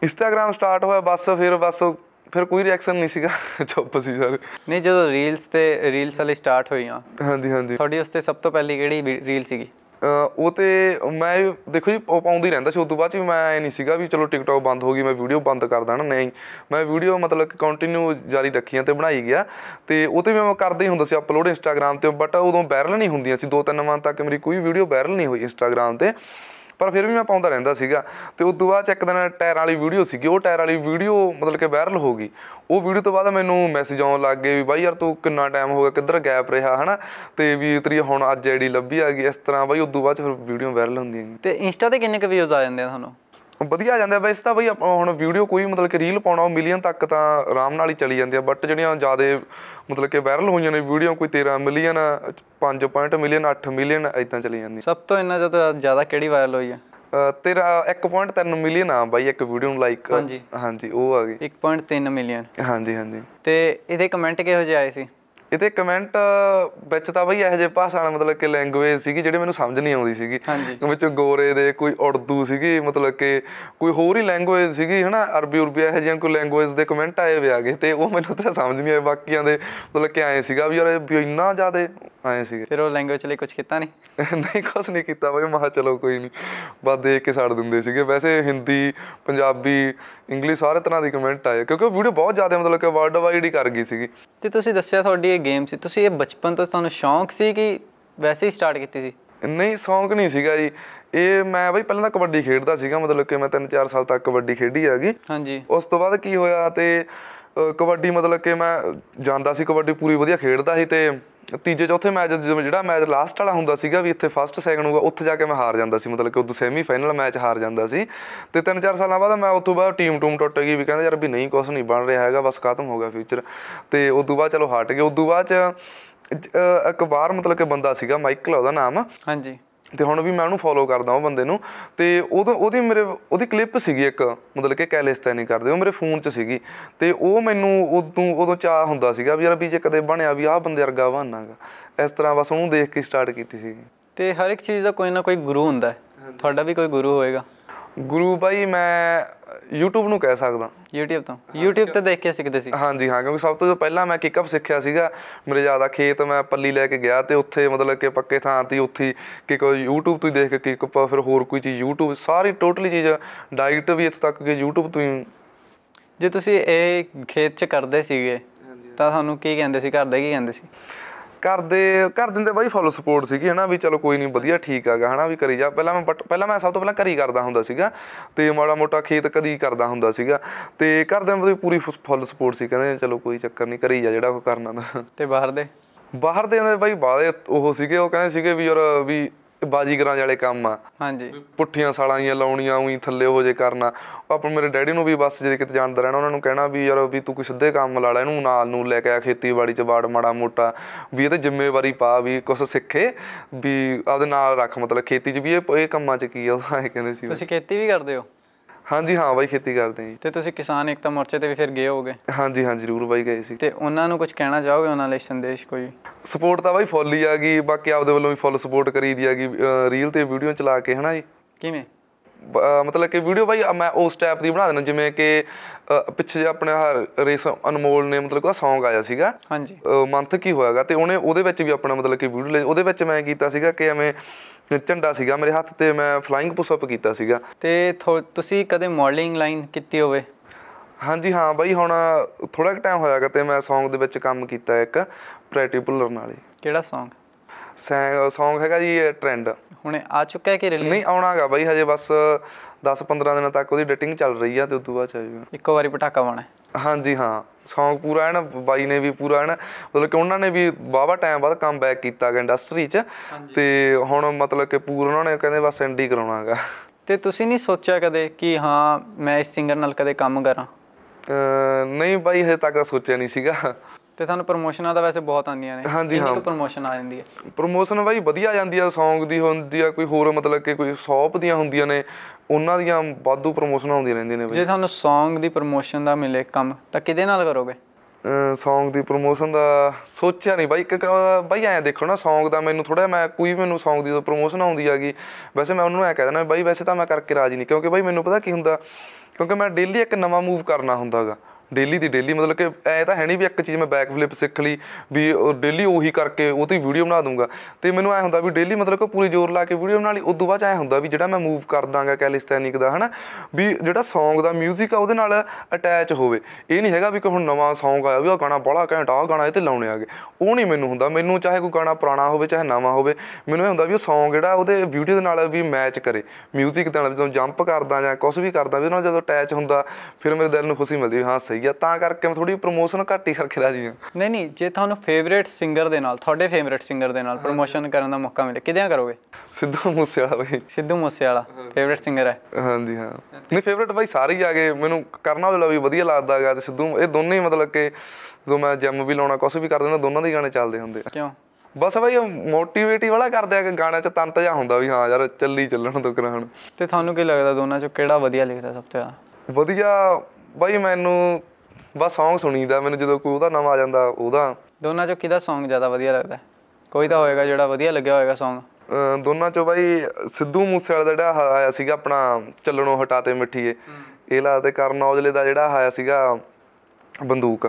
ਇੰਸਟਾਗ੍ਰam ਸਟਾਰਟ ਹੋਇਆ ਬਸ ਫਿਰ ਬਸ ਫਿਰ ਕੋਈ ਰਿਐਕਸ਼ਨ ਨਹੀਂ ਸੀਗਾ ਚੁੱਪ ਸੀ ਸਾਰੇ ਨਹੀਂ ਜਦੋਂ ਰੀਲਸ ਤੇ ਰੀਲਸ ਵਾਲੇ ਸਟਾਰਟ ਹੋਈਆਂ ਹਾਂਜੀ ਹਾਂਜੀ ਤੁਹਾਡੀ ਉਸ ਤੇ ਸਭ ਤੋਂ ਪਹਿਲੀ ਕਿਹੜੀ ਰੀਲ ਸੀਗੀ ਉਹ ਤੇ ਮੈਂ ਦੇਖੋ ਜੀ ਪਾਉਂਦੀ ਰਹਿੰਦਾ ਸੀ ਉਸ ਤੋਂ ਬਾਅਦ ਵੀ ਮੈਂ ਇਹ ਨਹੀਂ ਸੀਗਾ ਵੀ ਚਲੋ ਟਿਕਟੌਕ ਬੰਦ ਹੋ ਗਈ ਮੈਂ ਵੀਡੀਓ ਬੰਦ ਕਰ ਦਾਂ ਨਹੀਂ ਮੈਂ ਵੀਡੀਓ ਮਤਲਬ ਕਿ ਕੰਟੀਨਿਊ ਜਾਰੀ ਰੱਖੀਆਂ ਤੇ ਬਣਾਈ ਗਿਆ ਤੇ ਉਹ ਤੇ ਮੈਂ ਕਰਦਾ ਹੀ ਹੁੰਦਾ ਸੀ ਅਪਲੋਡ ਇੰਸਟਾਗ੍ਰam ਤੇ ਬਟ ਉਦੋਂ ਵਾਇਰਲ ਨਹੀਂ ਹੁੰਦੀਆਂ ਸੀ ਦੋ ਤਿੰਨ ਵਾਰ ਤੱਕ ਮੇਰੀ ਕੋਈ ਵੀਡੀਓ ਵਾਇਰਲ ਨਹੀਂ ਹੋਈ ਇੰਸਟਾਗ੍ਰam ਤੇ ਪਰ ਫਿਰ ਵੀ ਮੈਂ ਪਾਉਂਦਾ ਰਹਿੰਦਾ ਸੀਗਾ ਤੇ ਉਸ ਤੋਂ ਬਾਅਦ ਚ ਇੱਕ ਦਿਨ ਟਾਇਰ ਵਾਲੀ ਵੀਡੀਓ ਸੀਗੀ ਉਹ ਟਾਇਰ ਵਾਲੀ ਵੀਡੀਓ ਮਤਲਬ ਕਿ ਵਾਇਰਲ ਹੋ ਗਈ ਉਹ ਵੀਡੀਓ ਤੋਂ ਬਾਅਦ ਮੈਨੂੰ ਮੈਸੇਜ ਆਉਣ ਲੱਗ ਗਏ ਵੀ ਬਾਈ ਯਾਰ ਤੂੰ ਕਿੰਨਾ ਟਾਈਮ ਹੋ ਗਿਆ ਕਿੱਧਰ ਗੈਪ ਰਿਹਾ ਹਨਾ ਤੇ ਵੀ ਤੇਰੀ ਹੁਣ ਅੱਜ ਆਈਡੀ ਲੱਭੀ ਆ ਗਈ ਇਸ ਤਰ੍ਹਾਂ ਬਾਈ ਉਸ ਤੋਂ ਬਾਅਦ ਚ ਫਿਰ ਵੀਡੀਓ ਵਾਇਰਲ ਹੁੰਦੀਆਂ ਤੇ ਇੰਸਟਾ ਤੇ ਕਿੰਨੇ ਕੁ ਵਿਊਜ਼ ਆ ਜਾਂਦੇ ਆ ਤੁਹਾਨੂੰ ਵਧੀਆ ਆ ਜਾਂਦਾ ਵੈਸੇ ਤਾਂ ਬਈ ਹੁਣ ਵੀਡੀਓ ਕੋਈ ਮਤਲਬ ਕਿ ਰੀਲ ਪਾਉਣਾ ਉਹ ਮਿਲੀਅਨ ਤੱਕ ਤਾਂ ਆਰਾਮ ਨਾਲ ਹੀ ਚਲੀ ਜਾਂਦੀ ਆ ਬਟ ਜਿਹੜੀਆਂ ਜ਼ਿਆਦਾ ਮਤਲਬ ਕਿ ਵਾਇਰਲ ਹੋਈਆਂ ਨੇ ਵੀਡੀਓ ਕੋਈ 13 ਮਿਲੀਅਨ 5.5 ਮਿਲੀਅਨ 8 ਮਿਲੀਅਨ ਐਦਾਂ ਚਲੀ ਜਾਂਦੀ ਸਭ ਤੋਂ ਇੰਨਾ ਜਦੋਂ ਜ਼ਿਆਦਾ ਕਿਹੜੀ ਵਾਇਰਲ ਹੋਈ ਆ ਤੇਰਾ 1.3 ਮਿਲੀਅਨ ਆ ਬਾਈ ਇੱਕ ਵੀਡੀਓ ਨੂੰ ਲਾਈਕ ਹਾਂਜੀ ਹਾਂਜੀ ਉਹ ਆ ਗਈ 1.3 ਮਿਲੀਅਨ ਹਾਂਜੀ ਹਾਂਜੀ ਤੇ ਇਹਦੇ ਕਮੈਂਟ ਕਿਹੋ ਜਿਹੇ ਆਏ ਸੀ ਇਤੇ ਕਮੈਂਟ ਵਿੱਚ ਤਾਂ ਬਈ ਇਹ ਜਿਹੇ ਭਾਸ਼ਾ ਨਾਲ ਮਤਲਬ ਕਿ ਲੈਂਗੁਏਜ ਸੀਗੀ ਜਿਹੜੇ ਮੈਨੂੰ ਸਮਝ ਨਹੀਂ ਆਉਂਦੀ ਸੀਗੀ ਵਿੱਚ ਗੋਰੇ ਦੇ ਕੋਈ ਉਰਦੂ ਸੀਗੀ ਮਤਲਬ ਕਿ ਕੋਈ ਹੋਰ ਹੀ ਲੈਂਗੁਏਜ ਸੀਗੀ ਹਨਾ ਅਰਬੀ ਉਰਬੀ ਇਹ ਜਿਹੀਆਂ ਕੋਈ ਲੈਂਗੁਏਜ ਦੇ ਕਮੈਂਟ ਆਏ ਵੇ ਗਏ ਤੇ ਉਹ ਮੈਨੂੰ ਤਾਂ ਸਮਝ ਨਹੀਂ ਆਏ ਬਾਕੀਆਂ ਦੇ ਮਤਲਬ ਕਿ ਆਏ ਸੀਗਾ ਵੀ ਯਾਰ ਇਹ ਇੰਨਾ ਜ਼ਿਆਦਾ ਆਏ ਸੀਗੇ ਫਿਰ ਉਹ ਲੈਂਗੁਏਜ ਲਈ ਕੁਝ ਕੀਤਾ ਨਹੀਂ ਨਹੀਂ ਕੁਝ ਨਹੀਂ ਕੀਤਾ ਬਈ ਮਾ ਚਲੋ ਕੋਈ ਨਹੀਂ ਬਸ ਦੇਖ ਕੇ ਛੱਡ ਦਿੰਦੇ ਸੀਗੇ ਵੈਸੇ ਹਿੰਦੀ ਪੰਜਾਬੀ ਇੰਗਲਿਸ਼ ਸਾਰੇ ਤਰ੍ਹਾਂ ਦੀ ਕਮੈਂਟ ਆਏ ਕਿਉਂਕਿ ਉਹ ਵੀਡੀਓ ਬਹੁਤ ਜ਼ਿਆਦਾ ਮਤਲਬ ਕਿ ਵਰਲਡ ਵਾਈਡ ਹੀ ਕਰ ਗਈ ਸੀਗੀ ਤੇ ਤੁਸੀਂ ਦੱਸਿਆ ਤੁਹਾਡੀ ਇਹ ਗੇਮ ਸੀ ਤੁਸੀਂ ਇਹ ਬਚਪਨ ਤੋਂ ਤੁਹਾਨੂੰ ਸ਼ੌਂਕ ਸੀ ਕਿ ਵੈਸੇ ਹੀ ਸਟਾਰਟ ਕੀਤੀ ਸੀ ਨਹੀਂ ਸ਼ੌਂਕ ਨਹੀਂ ਸੀਗਾ ਜੀ ਇਹ ਮੈਂ ਬਈ ਪਹਿਲਾਂ ਤਾਂ ਕਬੱਡੀ ਖੇਡਦਾ ਸੀਗਾ ਮਤਲਬ ਕਿ ਮੈਂ 3-4 ਸਾਲ ਤੱਕ ਕਬੱਡੀ ਖੇਡੀ ਹੈਗੀ ਹਾਂਜੀ ਉਸ ਤੋਂ ਬਾਅਦ ਕੀ ਹੋਇਆ ਤੇ ਕਬੱਡੀ ਮਤਲਬ ਕਿ ਮੈਂ ਜਾਂਦਾ ਸੀ ਕਬੱਡੀ ਪੂਰੀ ਵਧੀਆ ਖੇਡਦਾ ਸੀ ਤੇ ਤੀਜੇ ਚੌਥੇ ਮੈਚ ਜਦੋਂ ਜਿਹੜਾ ਮੈਚ ਲਾਸਟ ਵਾਲਾ ਹੁੰਦਾ ਸੀਗਾ ਵੀ ਇੱਥੇ ਫਸਟ ਸੈਕਿੰਡ ਹੋਊਗਾ ਉੱਥੇ ਜਾ ਕੇ ਮੈਂ ਹਾਰ ਜਾਂਦਾ ਸੀ ਮਤਲਬ ਕਿ ਉਦੋਂ ਸੈਮੀ ਫਾਈਨਲ ਮੈਚ ਹਾਰ ਜਾਂਦਾ ਸੀ ਤੇ 3-4 ਸਾਲਾਂ ਬਾਅਦ ਮੈਂ ਉਸ ਤੋਂ ਬਾਅਦ ਟੀਮ ਟੂਮ ਟੁੱਟ ਗਈ ਵੀ ਕਹਿੰਦਾ ਯਾਰ ਵੀ ਨਹੀਂ ਕੁਝ ਨਹੀਂ ਬਣ ਰਿਹਾ ਹੈਗਾ ਬਸ ਖਤਮ ਹੋ ਗਿਆ ਫਿਊਚਰ ਤੇ ਉਸ ਤੋਂ ਬਾਅਦ ਚਲੋ ਹਟ ਗਏ ਉਸ ਤੋਂ ਬਾਅਦ ਚ ਇੱਕ ਵਾਰ ਮਤਲਬ ਕਿ ਬੰਦਾ ਸੀਗਾ ਮਾਈਕਲ ਉਹਦਾ ਨਾਮ ਹਾਂਜੀ ਤੇ ਹੁਣ ਵੀ ਮੈਂ ਉਹਨੂੰ ਫੋਲੋ ਕਰਦਾ ਉਹ ਬੰਦੇ ਨੂੰ ਤੇ ਉਦੋਂ ਉਹਦੀ ਮੇਰੇ ਉਹਦੀ ਕਲਿੱਪ ਸੀਗੀ ਇੱਕ ਮਤਲਬ ਕਿ ਕੈਲਿਸਥੈਨਿਕ ਕਰਦੇ ਉਹ ਮੇਰੇ ਫੋਨ 'ਚ ਸੀਗੀ ਤੇ ਉਹ ਮੈਨੂੰ ਉਦੋਂ ਉਦੋਂ ਚਾਹ ਹੁੰਦਾ ਸੀਗਾ ਵੀ ਯਾਰ ਵੀ ਜੇ ਕਦੇ ਬਣਿਆ ਵੀ ਆਹ ਬੰਦੇ ਵਰਗਾ ਬਣਨਾਗਾ ਇਸ ਤਰ੍ਹਾਂ ਬਸ ਉਹਨੂੰ ਦੇਖ ਕੇ ਸਟਾਰਟ ਕੀਤੀ ਸੀ ਤੇ ਹਰ ਇੱਕ ਚੀਜ਼ ਦਾ ਕੋਈ ਨਾ ਕੋਈ ਗੁਰੂ ਹੁੰਦਾ ਤੁਹਾਡਾ ਵੀ ਕੋਈ ਗੁਰੂ ਹੋਏਗਾ ਗੁਰੂ ਭਾਈ ਮੈਂ YouTube ਨੂੰ ਕਹਿ ਸਕਦਾ YouTube ਤੋਂ YouTube ਤੇ ਦੇਖ ਕੇ ਸਿੱਖਦੇ ਸੀ ਹਾਂਜੀ ਹਾਂ ਕਿਉਂਕਿ ਸਭ ਤੋਂ ਪਹਿਲਾਂ ਮੈਂ ਕਿਕਅਪ ਸਿੱਖਿਆ ਸੀਗਾ ਮੇਰੇ ਜ਼ਿਆਦਾ ਖੇਤ ਮੈਂ ਪੱਲੀ ਲੈ ਕੇ ਗਿਆ ਤੇ ਉੱਥੇ ਮਤਲਬ ਕਿ ਪੱਕੇ ਥਾਂ ਤੇ ਉੱਥੇ ਕਿ ਕੋਈ YouTube ਤੋਂ ਦੇਖ ਕੇ ਕਿਕਅਪ ਫਿਰ ਹੋਰ ਕੋਈ ਚੀਜ਼ YouTube ਸਾਰੀ ਟੋਟਲੀ ਚੀਜ਼ ਡਾਈਟ ਵੀ ਇੱਥੇ ਤੱਕ ਕਿ YouTube ਤੋਂ ਹੀ ਜੇ ਤੁਸੀਂ ਇਹ ਖੇਤ 'ਚ ਕਰਦੇ ਸੀਗੇ ਤਾਂ ਤੁਹਾਨੂੰ ਕੀ ਕਹਿੰਦੇ ਸੀ ਘਰ ਦੇ ਕੀ ਕਹਿੰਦੇ ਸੀ ਕਰਦੇ ਕਰ ਦਿੰਦੇ ਬਾਈ ਫੁੱਲ ਸਪੋਰਟ ਸੀਗੀ ਹਨਾ ਵੀ ਚਲੋ ਕੋਈ ਨਹੀਂ ਵਧੀਆ ਠੀਕ ਆਗਾ ਹਨਾ ਵੀ ਕਰੀ ਜਾ ਪਹਿਲਾਂ ਮੈਂ ਪਹਿਲਾਂ ਮੈਂ ਸਭ ਤੋਂ ਪਹਿਲਾਂ ਕਰੀ ਕਰਦਾ ਹੁੰਦਾ ਸੀਗਾ ਤੇ ਮਾੜਾ ਮੋਟਾ ਖੇਤ ਕਦੀ ਕਰਦਾ ਹੁੰਦਾ ਸੀਗਾ ਤੇ ਕਰਦੇ ਮੈਂ ਪੂਰੀ ਫੁੱਲ ਸਪੋਰਟ ਸੀ ਕਹਿੰਦੇ ਚਲੋ ਕੋਈ ਚੱਕਰ ਨਹੀਂ ਕਰੀ ਜਾ ਜਿਹੜਾ ਕੋ ਕਰਨਾ ਦਾ ਤੇ ਬਾਹਰ ਦੇ ਬਾਹਰ ਦੇ ਬਾਈ ਬਾਹਰ ਉਹ ਸੀਗੇ ਉਹ ਕਹਿੰਦੇ ਸੀਗੇ ਵੀ ਯਾਰ ਵੀ ਇਹ ਬਾਜੀਗਰਾਂ ਵਾਲੇ ਕੰਮ ਆ ਹਾਂਜੀ ਪੁੱਠੀਆਂ ਸਾਲਾਂ ਜੀਆਂ ਲਾਉਣੀਆਂ ਉਹੀ ਥੱਲੇ ਹੋ ਜੇ ਕਰਨਾ ਆਪਾਂ ਮੇਰੇ ਡੈਡੀ ਨੂੰ ਵੀ ਬਸ ਜੇ ਕਿਤੇ ਜਾਣਦਾ ਰਹਿਣਾ ਉਹਨਾਂ ਨੂੰ ਕਹਿਣਾ ਵੀ ਯਾਰ ਵੀ ਤੂੰ ਕੋਈ ਸਿੱਧੇ ਕੰਮ ਲਾ ਲੈ ਇਹਨੂੰ ਨਾਲ ਨੂੰ ਲੈ ਕੇ ਆ ਖੇਤੀਬਾੜੀ ਚ ਬਾੜ ਮਾੜਾ ਮੋਟਾ ਵੀ ਇਹਦੇ ਜ਼ਿੰਮੇਵਾਰੀ ਪਾ ਵੀ ਕੁਝ ਸਿੱਖੇ ਵੀ ਆਪਦੇ ਨਾਲ ਰੱਖ ਮਤਲਬ ਖੇਤੀ ਚ ਵੀ ਇਹ ਕੰਮਾਂ ਚ ਕੀ ਆ ਉਹ ਕਹਿੰਦੇ ਸੀ ਤੁਸੀਂ ਖੇਤੀ ਵੀ ਕਰਦੇ ਹੋ ਹਾਂਜੀ ਹਾਂ ਬਾਈ ਖੇਤੀ ਕਰਦੇ ਹਾਂ ਤੇ ਤੁਸੀਂ ਕਿਸਾਨ ਇਕਤਾ ਮੋਰਚੇ ਤੇ ਵੀ ਫਿਰ ਗਏ ਹੋਗੇ ਹਾਂਜੀ ਹਾਂ ਜ਼ਰੂਰ ਬਾਈ ਗਏ ਸੀ ਤੇ ਉਹਨਾਂ ਨੂੰ ਕੁਝ ਕਹਿਣਾ ਚਾਹੋਗੇ ਉਹਨਾਂ ਲਈ ਸੰਦੇਸ਼ ਕੋਈ ਸਪੋਰਟ ਤਾਂ ਬਾਈ ਫੁੱਲ ਹੀ ਆ ਗਈ ਬਾਕੀ ਆਪਦੇ ਵੱਲੋਂ ਵੀ ਫੁੱਲ ਸਪੋਰਟ ਕਰੀ ਦੀ ਆ ਗਈ ਰੀਲ ਤੇ ਵੀਡੀਓ ਚਲਾ ਕੇ ਹਨਾ ਜੀ ਕਿਵੇਂ ਮਤਲਬ ਕਿ ਵੀਡੀਓ ਬਾਈ ਮੈਂ ਉਸ ਟਾਈਪ ਦੀ ਬਣਾ ਦੇਣਾ ਜਿਵੇਂ ਕਿ ਪਿੱਛੇ ਆਪਣੇ ਹਰ ਰੇਸ ਅਨਮੋਲ ਨੇ ਮਤਲਬ ਉਹਦਾ ਸੌਂਗ ਆਇਆ ਸੀਗਾ ਹਾਂਜੀ ਮੰਥ ਕੀ ਹੋਇਆਗਾ ਤੇ ਉਹਨੇ ਉਹਦੇ ਵਿੱਚ ਵੀ ਆਪਣਾ ਮਤਲਬ ਕਿ ਵੀਡੀਓ ਉਹਦੇ ਵਿੱਚ ਮੈਂ ਕੀਤਾ ਸੀਗਾ ਕਿ ਐਵੇਂ ਝੰਡਾ ਸੀਗਾ ਮੇਰੇ ਹੱਥ ਤੇ ਮੈਂ ਫਲਾਈਂਗ ਪੁਸ਼ ਅਪ ਕੀਤਾ ਸੀਗਾ ਤੇ ਤੁਸੀਂ ਕਦੇ ਮਾਡਲਿੰਗ ਲਾਈਨ ਕੀਤੀ ਹੋਵੇ ਹਾਂਜੀ ਹਾਂ ਬਾਈ ਹੁਣ ਥੋੜਾ ਟਾਈਮ ਹੋਇਆਗਾ ਤੇ ਮੈਂ ਸੌਂਗ ਦੇ ਵਿੱਚ ਕੰਮ ਕੀਤਾ ਇੱਕ ਪ੍ਰੈਟੀ ਪੁੱਲਰ ਨਾਲ ਕਿਹੜਾ ਸੌਂਗ ਸੌਂਗ ਹੈਗਾ ਜੀ ਟ੍ਰੈਂਡ ਹੁਣੇ ਆ ਚੁੱਕਾ ਹੈ ਕਿ ਰਿਲੀਜ਼ ਨਹੀਂ ਆਉਣਾਗਾ ਬਾਈ ਹਜੇ ਬਸ 10-15 ਦਿਨਾਂ ਤੱਕ ਉਹਦੀ ਡੇਟਿੰਗ ਚੱਲ ਰਹੀ ਆ ਤੇ ਉਸ ਤੋਂ ਬਾਅਦ ਚਾਹੀਦਾ ਇੱਕੋ ਵਾਰੀ ਪਟਾਕਾ ਪਾਣਾ ਹਾਂਜੀ ਹਾਂ ਸੌਂਗ ਪੂਰਾ ਹੈ ਨਾ ਬਾਈ ਨੇ ਵੀ ਪੂਰਾ ਹੈ ਨਾ ਮਤਲਬ ਕਿ ਉਹਨਾਂ ਨੇ ਵੀ ਬਾਵਾ ਟਾਈਮ ਬਾਅਦ ਕਮ ਬੈਕ ਕੀਤਾ ਹੈ ਇੰਡਸਟਰੀ 'ਚ ਤੇ ਹੁਣ ਮਤਲਬ ਕਿ ਪੂਰਾ ਉਹਨਾਂ ਨੇ ਕਹਿੰਦੇ ਬਸ ਐਂਡੀ ਕਰਾਉਣਾਗਾ ਤੇ ਤੁਸੀਂ ਨਹੀਂ ਸੋਚਿਆ ਕਦੇ ਕਿ ਹਾਂ ਮੈਂ ਇਸ ਸਿੰਗਰ ਨਾਲ ਕਦੇ ਕੰਮ ਕਰਾਂ ਨਹੀਂ ਬਾਈ ਹਜੇ ਤੱਕ ਸੋਚਿਆ ਨਹੀਂ ਸੀਗਾ ਤੇ ਤੁਹਾਨੂੰ ਪ੍ਰੋਮੋਸ਼ਨਾਂ ਦਾ ਵੈਸੇ ਬਹੁਤ ਆਉਂਦੀਆਂ ਨੇ ਹਾਂਜੀ ਹਾਂ ਪ੍ਰੋਮੋਸ਼ਨ ਆ ਜਾਂਦੀ ਹੈ ਪ੍ਰੋਮੋਸ਼ਨ ਬਾਈ ਵਧੀਆ ਜਾਂਦੀ ਆ Song ਦੀ ਹੁੰਦੀ ਆ ਕੋਈ ਹੋਰ ਮਤਲਬ ਕਿ ਕੋਈ ਸ਼ੌਪ ਦੀਆਂ ਹੁੰਦੀਆਂ ਨੇ ਉਹਨਾਂ ਦੀਆਂ ਬਾਦੂ ਪ੍ਰੋਮੋਸ਼ਨਾਂ ਆਉਂਦੀ ਰਹਿੰਦੀਆਂ ਨੇ ਬਾਈ ਜੇ ਤੁਹਾਨੂੰ Song ਦੀ ਪ੍ਰੋਮੋਸ਼ਨ ਦਾ ਮਿਲੇ ਕੰਮ ਤਾਂ ਕਿਹਦੇ ਨਾਲ ਕਰੋਗੇ ਸੌਂਗ ਦੀ ਪ੍ਰੋਮੋਸ਼ਨ ਦਾ ਸੋਚਿਆ ਨਹੀਂ ਬਾਈ ਬਾਈ ਐਂ ਦੇਖੋ ਨਾ ਸੌਂਗ ਦਾ ਮੈਨੂੰ ਥੋੜਾ ਮੈਂ ਕੋਈ ਮੈਨੂੰ ਸੌਂਗ ਦੀ ਪ੍ਰੋਮੋਸ਼ਨ ਆਉਂਦੀ ਆਗੀ ਵੈਸੇ ਮੈਂ ਉਹਨੂੰ ਐ ਕਹਿ ਦਿੰਦਾ ਬਾਈ ਵੈਸੇ ਤਾਂ ਮੈਂ ਕਰਕੇ ਰਾਜੀ ਨਹੀਂ ਕਿਉਂਕਿ ਬਾਈ ਮੈਨੂੰ ਪਤਾ ਕੀ ਹੁੰਦਾ ਕਿਉਂਕਿ ਮੈਂ ਡੇਲੀ ਇੱਕ ਨਵਾਂ ਮੂਵ ਕਰਨਾ ਹੁੰਦਾਗਾ ਡੇਲੀ ਦੀ ਡੇਲੀ ਮਤਲਬ ਕਿ ਐ ਤਾਂ ਹੈ ਨਹੀਂ ਵੀ ਇੱਕ ਚੀਜ਼ ਮੈਂ ਬੈਕ ਫਲਿੱਪ ਸਿੱਖ ਲਈ ਵੀ ਡੇਲੀ ਉਹੀ ਕਰਕੇ ਉਹ ਤੇ ਵੀਡੀਓ ਬਣਾ ਦੂੰਗਾ ਤੇ ਮੈਨੂੰ ਐ ਹੁੰਦਾ ਵੀ ਡੇਲੀ ਮਤਲਬ ਕਿ ਪੂਰੀ ਜ਼ੋਰ ਲਾ ਕੇ ਵੀਡੀਓ ਬਣਾ ਲਈ ਉਦੋਂ ਬਾਅਦ ਐ ਹੁੰਦਾ ਵੀ ਜਿਹੜਾ ਮੈਂ ਮੂਵ ਕਰਦਾਗਾ ਕੈਲਿਸਥੈਨਿਕ ਦਾ ਹਨਾ ਵੀ ਜਿਹੜਾ Song ਦਾ 뮤직 ਆ ਉਹਦੇ ਨਾਲ ਅਟੈਚ ਹੋਵੇ ਇਹ ਨਹੀਂ ਹੈਗਾ ਵੀ ਕਿ ਹੁਣ ਨਵਾਂ Song ਆਇਆ ਵੀ ਉਹ ਗਾਣਾ ਬੜਾ ਘੈਂਟ ਆ ਗਾਣਾ ਇਹ ਤੇ ਲਾਉਣੇ ਆਗੇ ਉਹ ਨਹੀਂ ਮੈਨੂੰ ਹੁੰਦਾ ਮੈਨੂੰ ਚਾਹੇ ਕੋਈ ਗਾਣਾ ਪੁਰਾਣਾ ਹੋਵੇ ਚਾਹੇ ਨਵਾਂ ਹੋਵੇ ਮੈਨੂੰ ਇਹ ਹੁੰਦਾ ਵੀ ਉਹ Song ਜਿਹੜਾ ਉਹਦੇ ਵੀਡੀਓ ਦੇ ਨਾਲ ਵੀ ਮੈਚ ਕਰੇ 뮤직 ਦੇ ਨਾਲ ਜਦੋਂ ਜੰਪ ਕਰਦਾ ਜਾਂ ਕੁਝ ਵੀ ਕਰਦਾ ਵੀ ਉਹਦੇ ਨਾਲ ਜਦੋਂ ਅਟੈਚ ਹੁੰਦਾ ਫਿਰ ਮੇਰੇ ਦਿਲ ਨੂੰ ਖੁਸ਼ੀ ਮਿਲਦੀ ਹਾਂ ਸਹੀ ਹੋਈ ਆ ਤਾਂ ਕਰਕੇ ਮੈਂ ਥੋੜੀ ਪ੍ਰੋਮੋਸ਼ਨ ਘੱਟ ਹੀ ਕਰਕੇ ਰਾਜੀ ਹਾਂ ਨਹੀਂ ਨਹੀਂ ਜੇ ਤੁਹਾਨੂੰ ਫੇਵਰੇਟ ਸਿੰਗਰ ਦੇ ਨਾਲ ਤੁਹਾਡੇ ਫੇਵਰੇਟ ਸਿੰਗਰ ਦੇ ਨਾਲ ਪ੍ਰੋਮੋਸ਼ਨ ਕਰਨ ਦਾ ਮੌਕਾ ਮਿਲੇ ਕਿਦਿਆਂ ਕਰੋਗੇ ਸਿੱਧੂ ਮੂਸੇਵਾਲਾ ਬਈ ਸਿੱਧੂ ਮੂਸੇਵਾਲਾ ਫੇਵਰੇਟ ਸਿੰਗਰ ਹੈ ਹਾਂਜੀ ਹਾਂ ਨਹੀਂ ਫੇਵਰੇਟ ਬਾਈ ਸਾਰੇ ਹੀ ਆ ਗਏ ਮੈਨੂੰ ਕਰਨਾ ਉਹਲਾ ਵੀ ਵਧੀਆ ਲੱਗਦਾ ਹੈਗਾ ਤੇ ਸਿੱਧੂ ਇਹ ਦੋਨੇ ਹੀ ਮਤਲਬ ਕਿ ਜੋ ਮੈਂ ਜਿਮ ਵੀ ਲਾਉਣਾ ਕੁਝ ਵੀ ਕਰ ਦਿੰਦਾ ਦੋਨਾਂ ਦੇ ਗਾਣੇ ਚੱਲਦੇ ਹੁੰਦੇ ਆ ਕਿਉਂ ਬਸ ਬਈ ਮੋਟੀਵੇਟ ਵਾਲਾ ਕਰਦੇ ਆ ਕਿ ਗਾਣੇ 'ਚ ਤੰਤ ਜਾ ਹੁੰਦਾ ਵੀ ਹਾਂ ਯਾਰ ਚੱਲੀ ਚੱਲਣ ਤੋਂ ਕਰਾਣ ਤੇ ਤੁਹਾਨੂੰ ਕੀ ਲੱਗਦਾ ਦੋਨਾਂ 'ਚੋਂ ਕਿਹੜਾ ਵਧੀਆ ਲਿਖਦਾ ਸਭ ਤੋਂ ਵਧੀਆ ਬਈ ਮੈਨੂੰ ਬਸ Song ਸੁਣੀਦਾ ਮੈਨੂੰ ਜਦੋਂ ਕੋਈ ਉਹਦਾ ਨਾਮ ਆ ਜਾਂਦਾ ਉਹਦਾ ਦੋਨਾਂ ਚੋਂ ਕਿਹਦਾ Song ਜ਼ਿਆਦਾ ਵਧੀਆ ਲੱਗਦਾ ਕੋਈ ਤਾਂ ਹੋਏਗਾ ਜਿਹੜਾ ਵਧੀਆ ਲੱਗਿਆ ਹੋਏਗਾ Song ਦੋਨਾਂ ਚੋਂ ਬਾਈ ਸਿੱਧੂ ਮੂਸੇ ਦਾ ਜਿਹੜਾ ਆਇਆ ਸੀਗਾ ਆਪਣਾ ਚੱਲਣੋਂ ਹਟਾ ਤੇ ਮਿੱਠੀਏ ਇਹ ਲਾ ਤੇ ਕਰਨ ਔਜਲੇ ਦਾ ਜਿਹੜਾ ਆਇਆ ਸੀਗਾ ਬੰਦੂਕ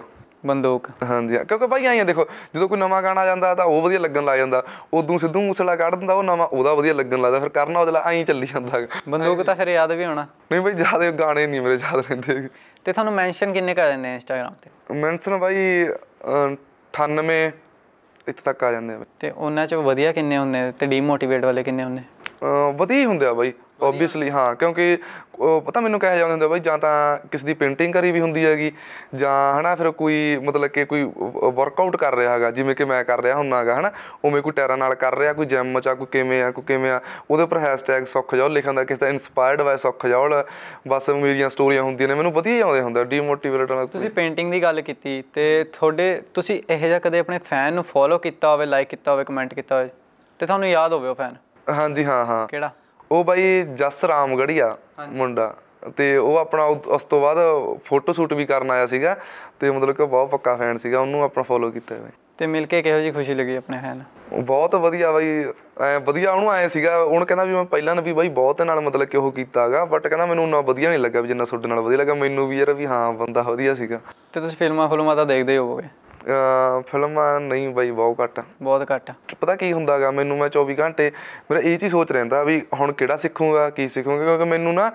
ਬੰਦੂਕ ਹਾਂਜੀ ਕਿਉਂਕਿ ਭਾਈ ਆਈਆਂ ਦੇਖੋ ਜਦੋਂ ਕੋਈ ਨਵਾਂ ਗਾਣਾ ਜਾਂਦਾ ਤਾਂ ਉਹ ਵਧੀਆ ਲੱਗਣ ਲੱਗ ਜਾਂਦਾ ਉਦੋਂ ਸਿੱਧੂ ਮੂਸੇਵਾਲਾ ਕੱਢ ਦਿੰਦਾ ਉਹ ਨਵਾਂ ਉਹਦਾ ਵਧੀਆ ਲੱਗਣ ਲੱਗਦਾ ਫਿਰ ਕਰਨ ਔਜਲਾ ਐਂ ਚੱਲੀ ਜਾਂਦਾ ਬੰਦੂਕ ਤਾਂ ਫਿਰ ਯਾਦ ਵੀ ਹੋਣਾ ਨਹੀਂ ਭਾਈ ਜਿਆਦਾ ਗਾਣੇ ਨਹੀਂ ਮੇਰੇ ਯਾਦ ਰਹਿੰਦੇ ਤੇ ਤੁਹਾਨੂੰ ਮੈਂਸ਼ਨ ਕਿੰਨੇ ਕਰ ਜਾਂਦੇ ਨੇ ਇੰਸਟਾਗ੍ਰam ਤੇ ਮੈਂਸ਼ਨ ਭਾਈ 98 ਇੱਥੇ ਤੱਕ ਆ ਜਾਂਦੇ ਆ ਤੇ ਉਹਨਾਂ ਚ ਵਧੀਆ ਕਿੰਨੇ ਹੁੰਦੇ ਤੇ ਡੀਮੋਟੀਵੇਟ ਵਾਲੇ ਕਿੰਨੇ ਹੁੰਦੇ ਵਧੀਆ ਹੀ ਹੁੰਦੇ ਆ ਭਾਈ ਓਬਵੀਅਸਲੀ ਹਾਂ ਕਿਉਂਕਿ ਉਹ ਪਤਾ ਮੈਨੂੰ ਕਹਿ ਜਾਂਦੇ ਹੁੰਦੇ ਬਾਈ ਜਾਂ ਤਾਂ ਕਿਸ ਦੀ ਪੇਂਟਿੰਗ ਕਰੀ ਵੀ ਹੁੰਦੀ ਹੈਗੀ ਜਾਂ ਹਨਾ ਫਿਰ ਕੋਈ ਮਤਲਬ ਕਿ ਕੋਈ ਵਰਕਆਊਟ ਕਰ ਰਿਹਾ ਹੈਗਾ ਜਿਵੇਂ ਕਿ ਮੈਂ ਕਰ ਰਿਹਾ ਹੁੰਨਾਗਾ ਹਨਾ ਉਵੇਂ ਕੋਈ ਟੈਰਾ ਨਾਲ ਕਰ ਰਿਹਾ ਕੋਈ ਜਿਮ ਚ ਆ ਕੋਈ ਕਿਵੇਂ ਆ ਕੋਈ ਕਿਵੇਂ ਆ ਉਹਦੇ ਉੱਪਰ ਹੈਸ਼ਟੈਗ ਸੁੱਖ ਜਾਓ ਲਿਖਣ ਦਾ ਕਿਸ ਦਾ ਇਨਸਪਾਇਰਡ ਬਾਈ ਸੁੱਖ ਜਾਓ ਬਸ ਮੇਰੀਆਂ ਸਟੋਰੀਆਂ ਹੁੰਦੀਆਂ ਨੇ ਮੈਨੂੰ ਵਧੀਆ ਆਉਂਦੇ ਹੁੰਦਾ ਡੀਮੋਟੀਵੇਟ ਤੁਸੀਂ ਪੇਂਟਿੰਗ ਦੀ ਗੱਲ ਕੀਤੀ ਤੇ ਤੁਹਾਡੇ ਤੁਸੀਂ ਇਹੋ ਜਿਹਾ ਕਦੇ ਆਪਣੇ ਫੈਨ ਨੂੰ ਫੋਲੋ ਕੀਤਾ ਹੋਵੇ ਲਾਈਕ ਕੀਤਾ ਹੋਵੇ ਕਮੈਂਟ ਕੀਤਾ ਹੋਵੇ ਤੇ ਤੁਹਾਨੂੰ ਯਾਦ ਹੋਵੇ ਉਹ ਫੈਨ ਹਾਂਜੀ ਹਾਂ ਹਾਂ ਕਿਹੜਾ ਉਹ ਬਾਈ ਜਸ ਰਾਮਗੜੀਆ ਮੁੰਡਾ ਤੇ ਉਹ ਆਪਣਾ ਉਸ ਤੋਂ ਬਾਅਦ ਫੋਟੋ ਸ਼ੂਟ ਵੀ ਕਰਨ ਆਇਆ ਸੀਗਾ ਤੇ ਮਤਲਬ ਕਿ ਬਹੁਤ ਪੱਕਾ ਫੈਨ ਸੀਗਾ ਉਹਨੂੰ ਆਪਣਾ ਫੋਲੋ ਕੀਤਾ ਹੋਇਆ ਤੇ ਮਿਲ ਕੇ ਕਿਹੋ ਜੀ ਖੁਸ਼ੀ ਲੱਗੀ ਆਪਣੇ ਫੈਨ ਬਹੁਤ ਵਧੀਆ ਬਾਈ ਐ ਵਧੀਆ ਉਹਨੂੰ ਆਏ ਸੀਗਾ ਉਹਨ ਕਹਿੰਦਾ ਵੀ ਮੈਂ ਪਹਿਲਾਂ ਨਾ ਵੀ ਬਾਈ ਬਹੁਤ ਨਾਲ ਮਤਲਬ ਕਿ ਉਹ ਕੀਤਾਗਾ ਬਟ ਕਹਿੰਦਾ ਮੈਨੂੰ ਉਹਨਾਂ ਵਧੀਆ ਨਹੀਂ ਲੱਗਾ ਵੀ ਜਿੰਨਾ ਤੁਹਾਡੇ ਨਾਲ ਵਧੀਆ ਲੱਗਾ ਮੈਨੂੰ ਵੀ ਯਾਰ ਵੀ ਹਾਂ ਬੰਦਾ ਵਧੀਆ ਸੀਗਾ ਤੇ ਤੁਸੀਂ ਫਿਲਮਾਂ ਫਿਲਮਾਂ ਤਾਂ ਦੇਖਦੇ ਹੋਵੋਗੇ ਫਿਲਮਾਂ ਨਹੀਂ ਬਾਈ ਬਹੁਤ ਘੱਟ ਬਹੁਤ ਘੱਟ ਪਤਾ ਕੀ ਹੁੰਦਾਗਾ ਮੈਨੂੰ ਮੈਂ 24 ਘੰਟੇ ਮੇਰਾ ਇਹ ਚੀਜ਼ ਸੋਚ ਰਹਿੰਦਾ ਵੀ ਹੁਣ ਕਿਹੜਾ ਸਿੱਖੂਗਾ ਕੀ ਸਿੱਖੂਗਾ ਕਿਉਂਕਿ ਮੈਨੂੰ ਨਾ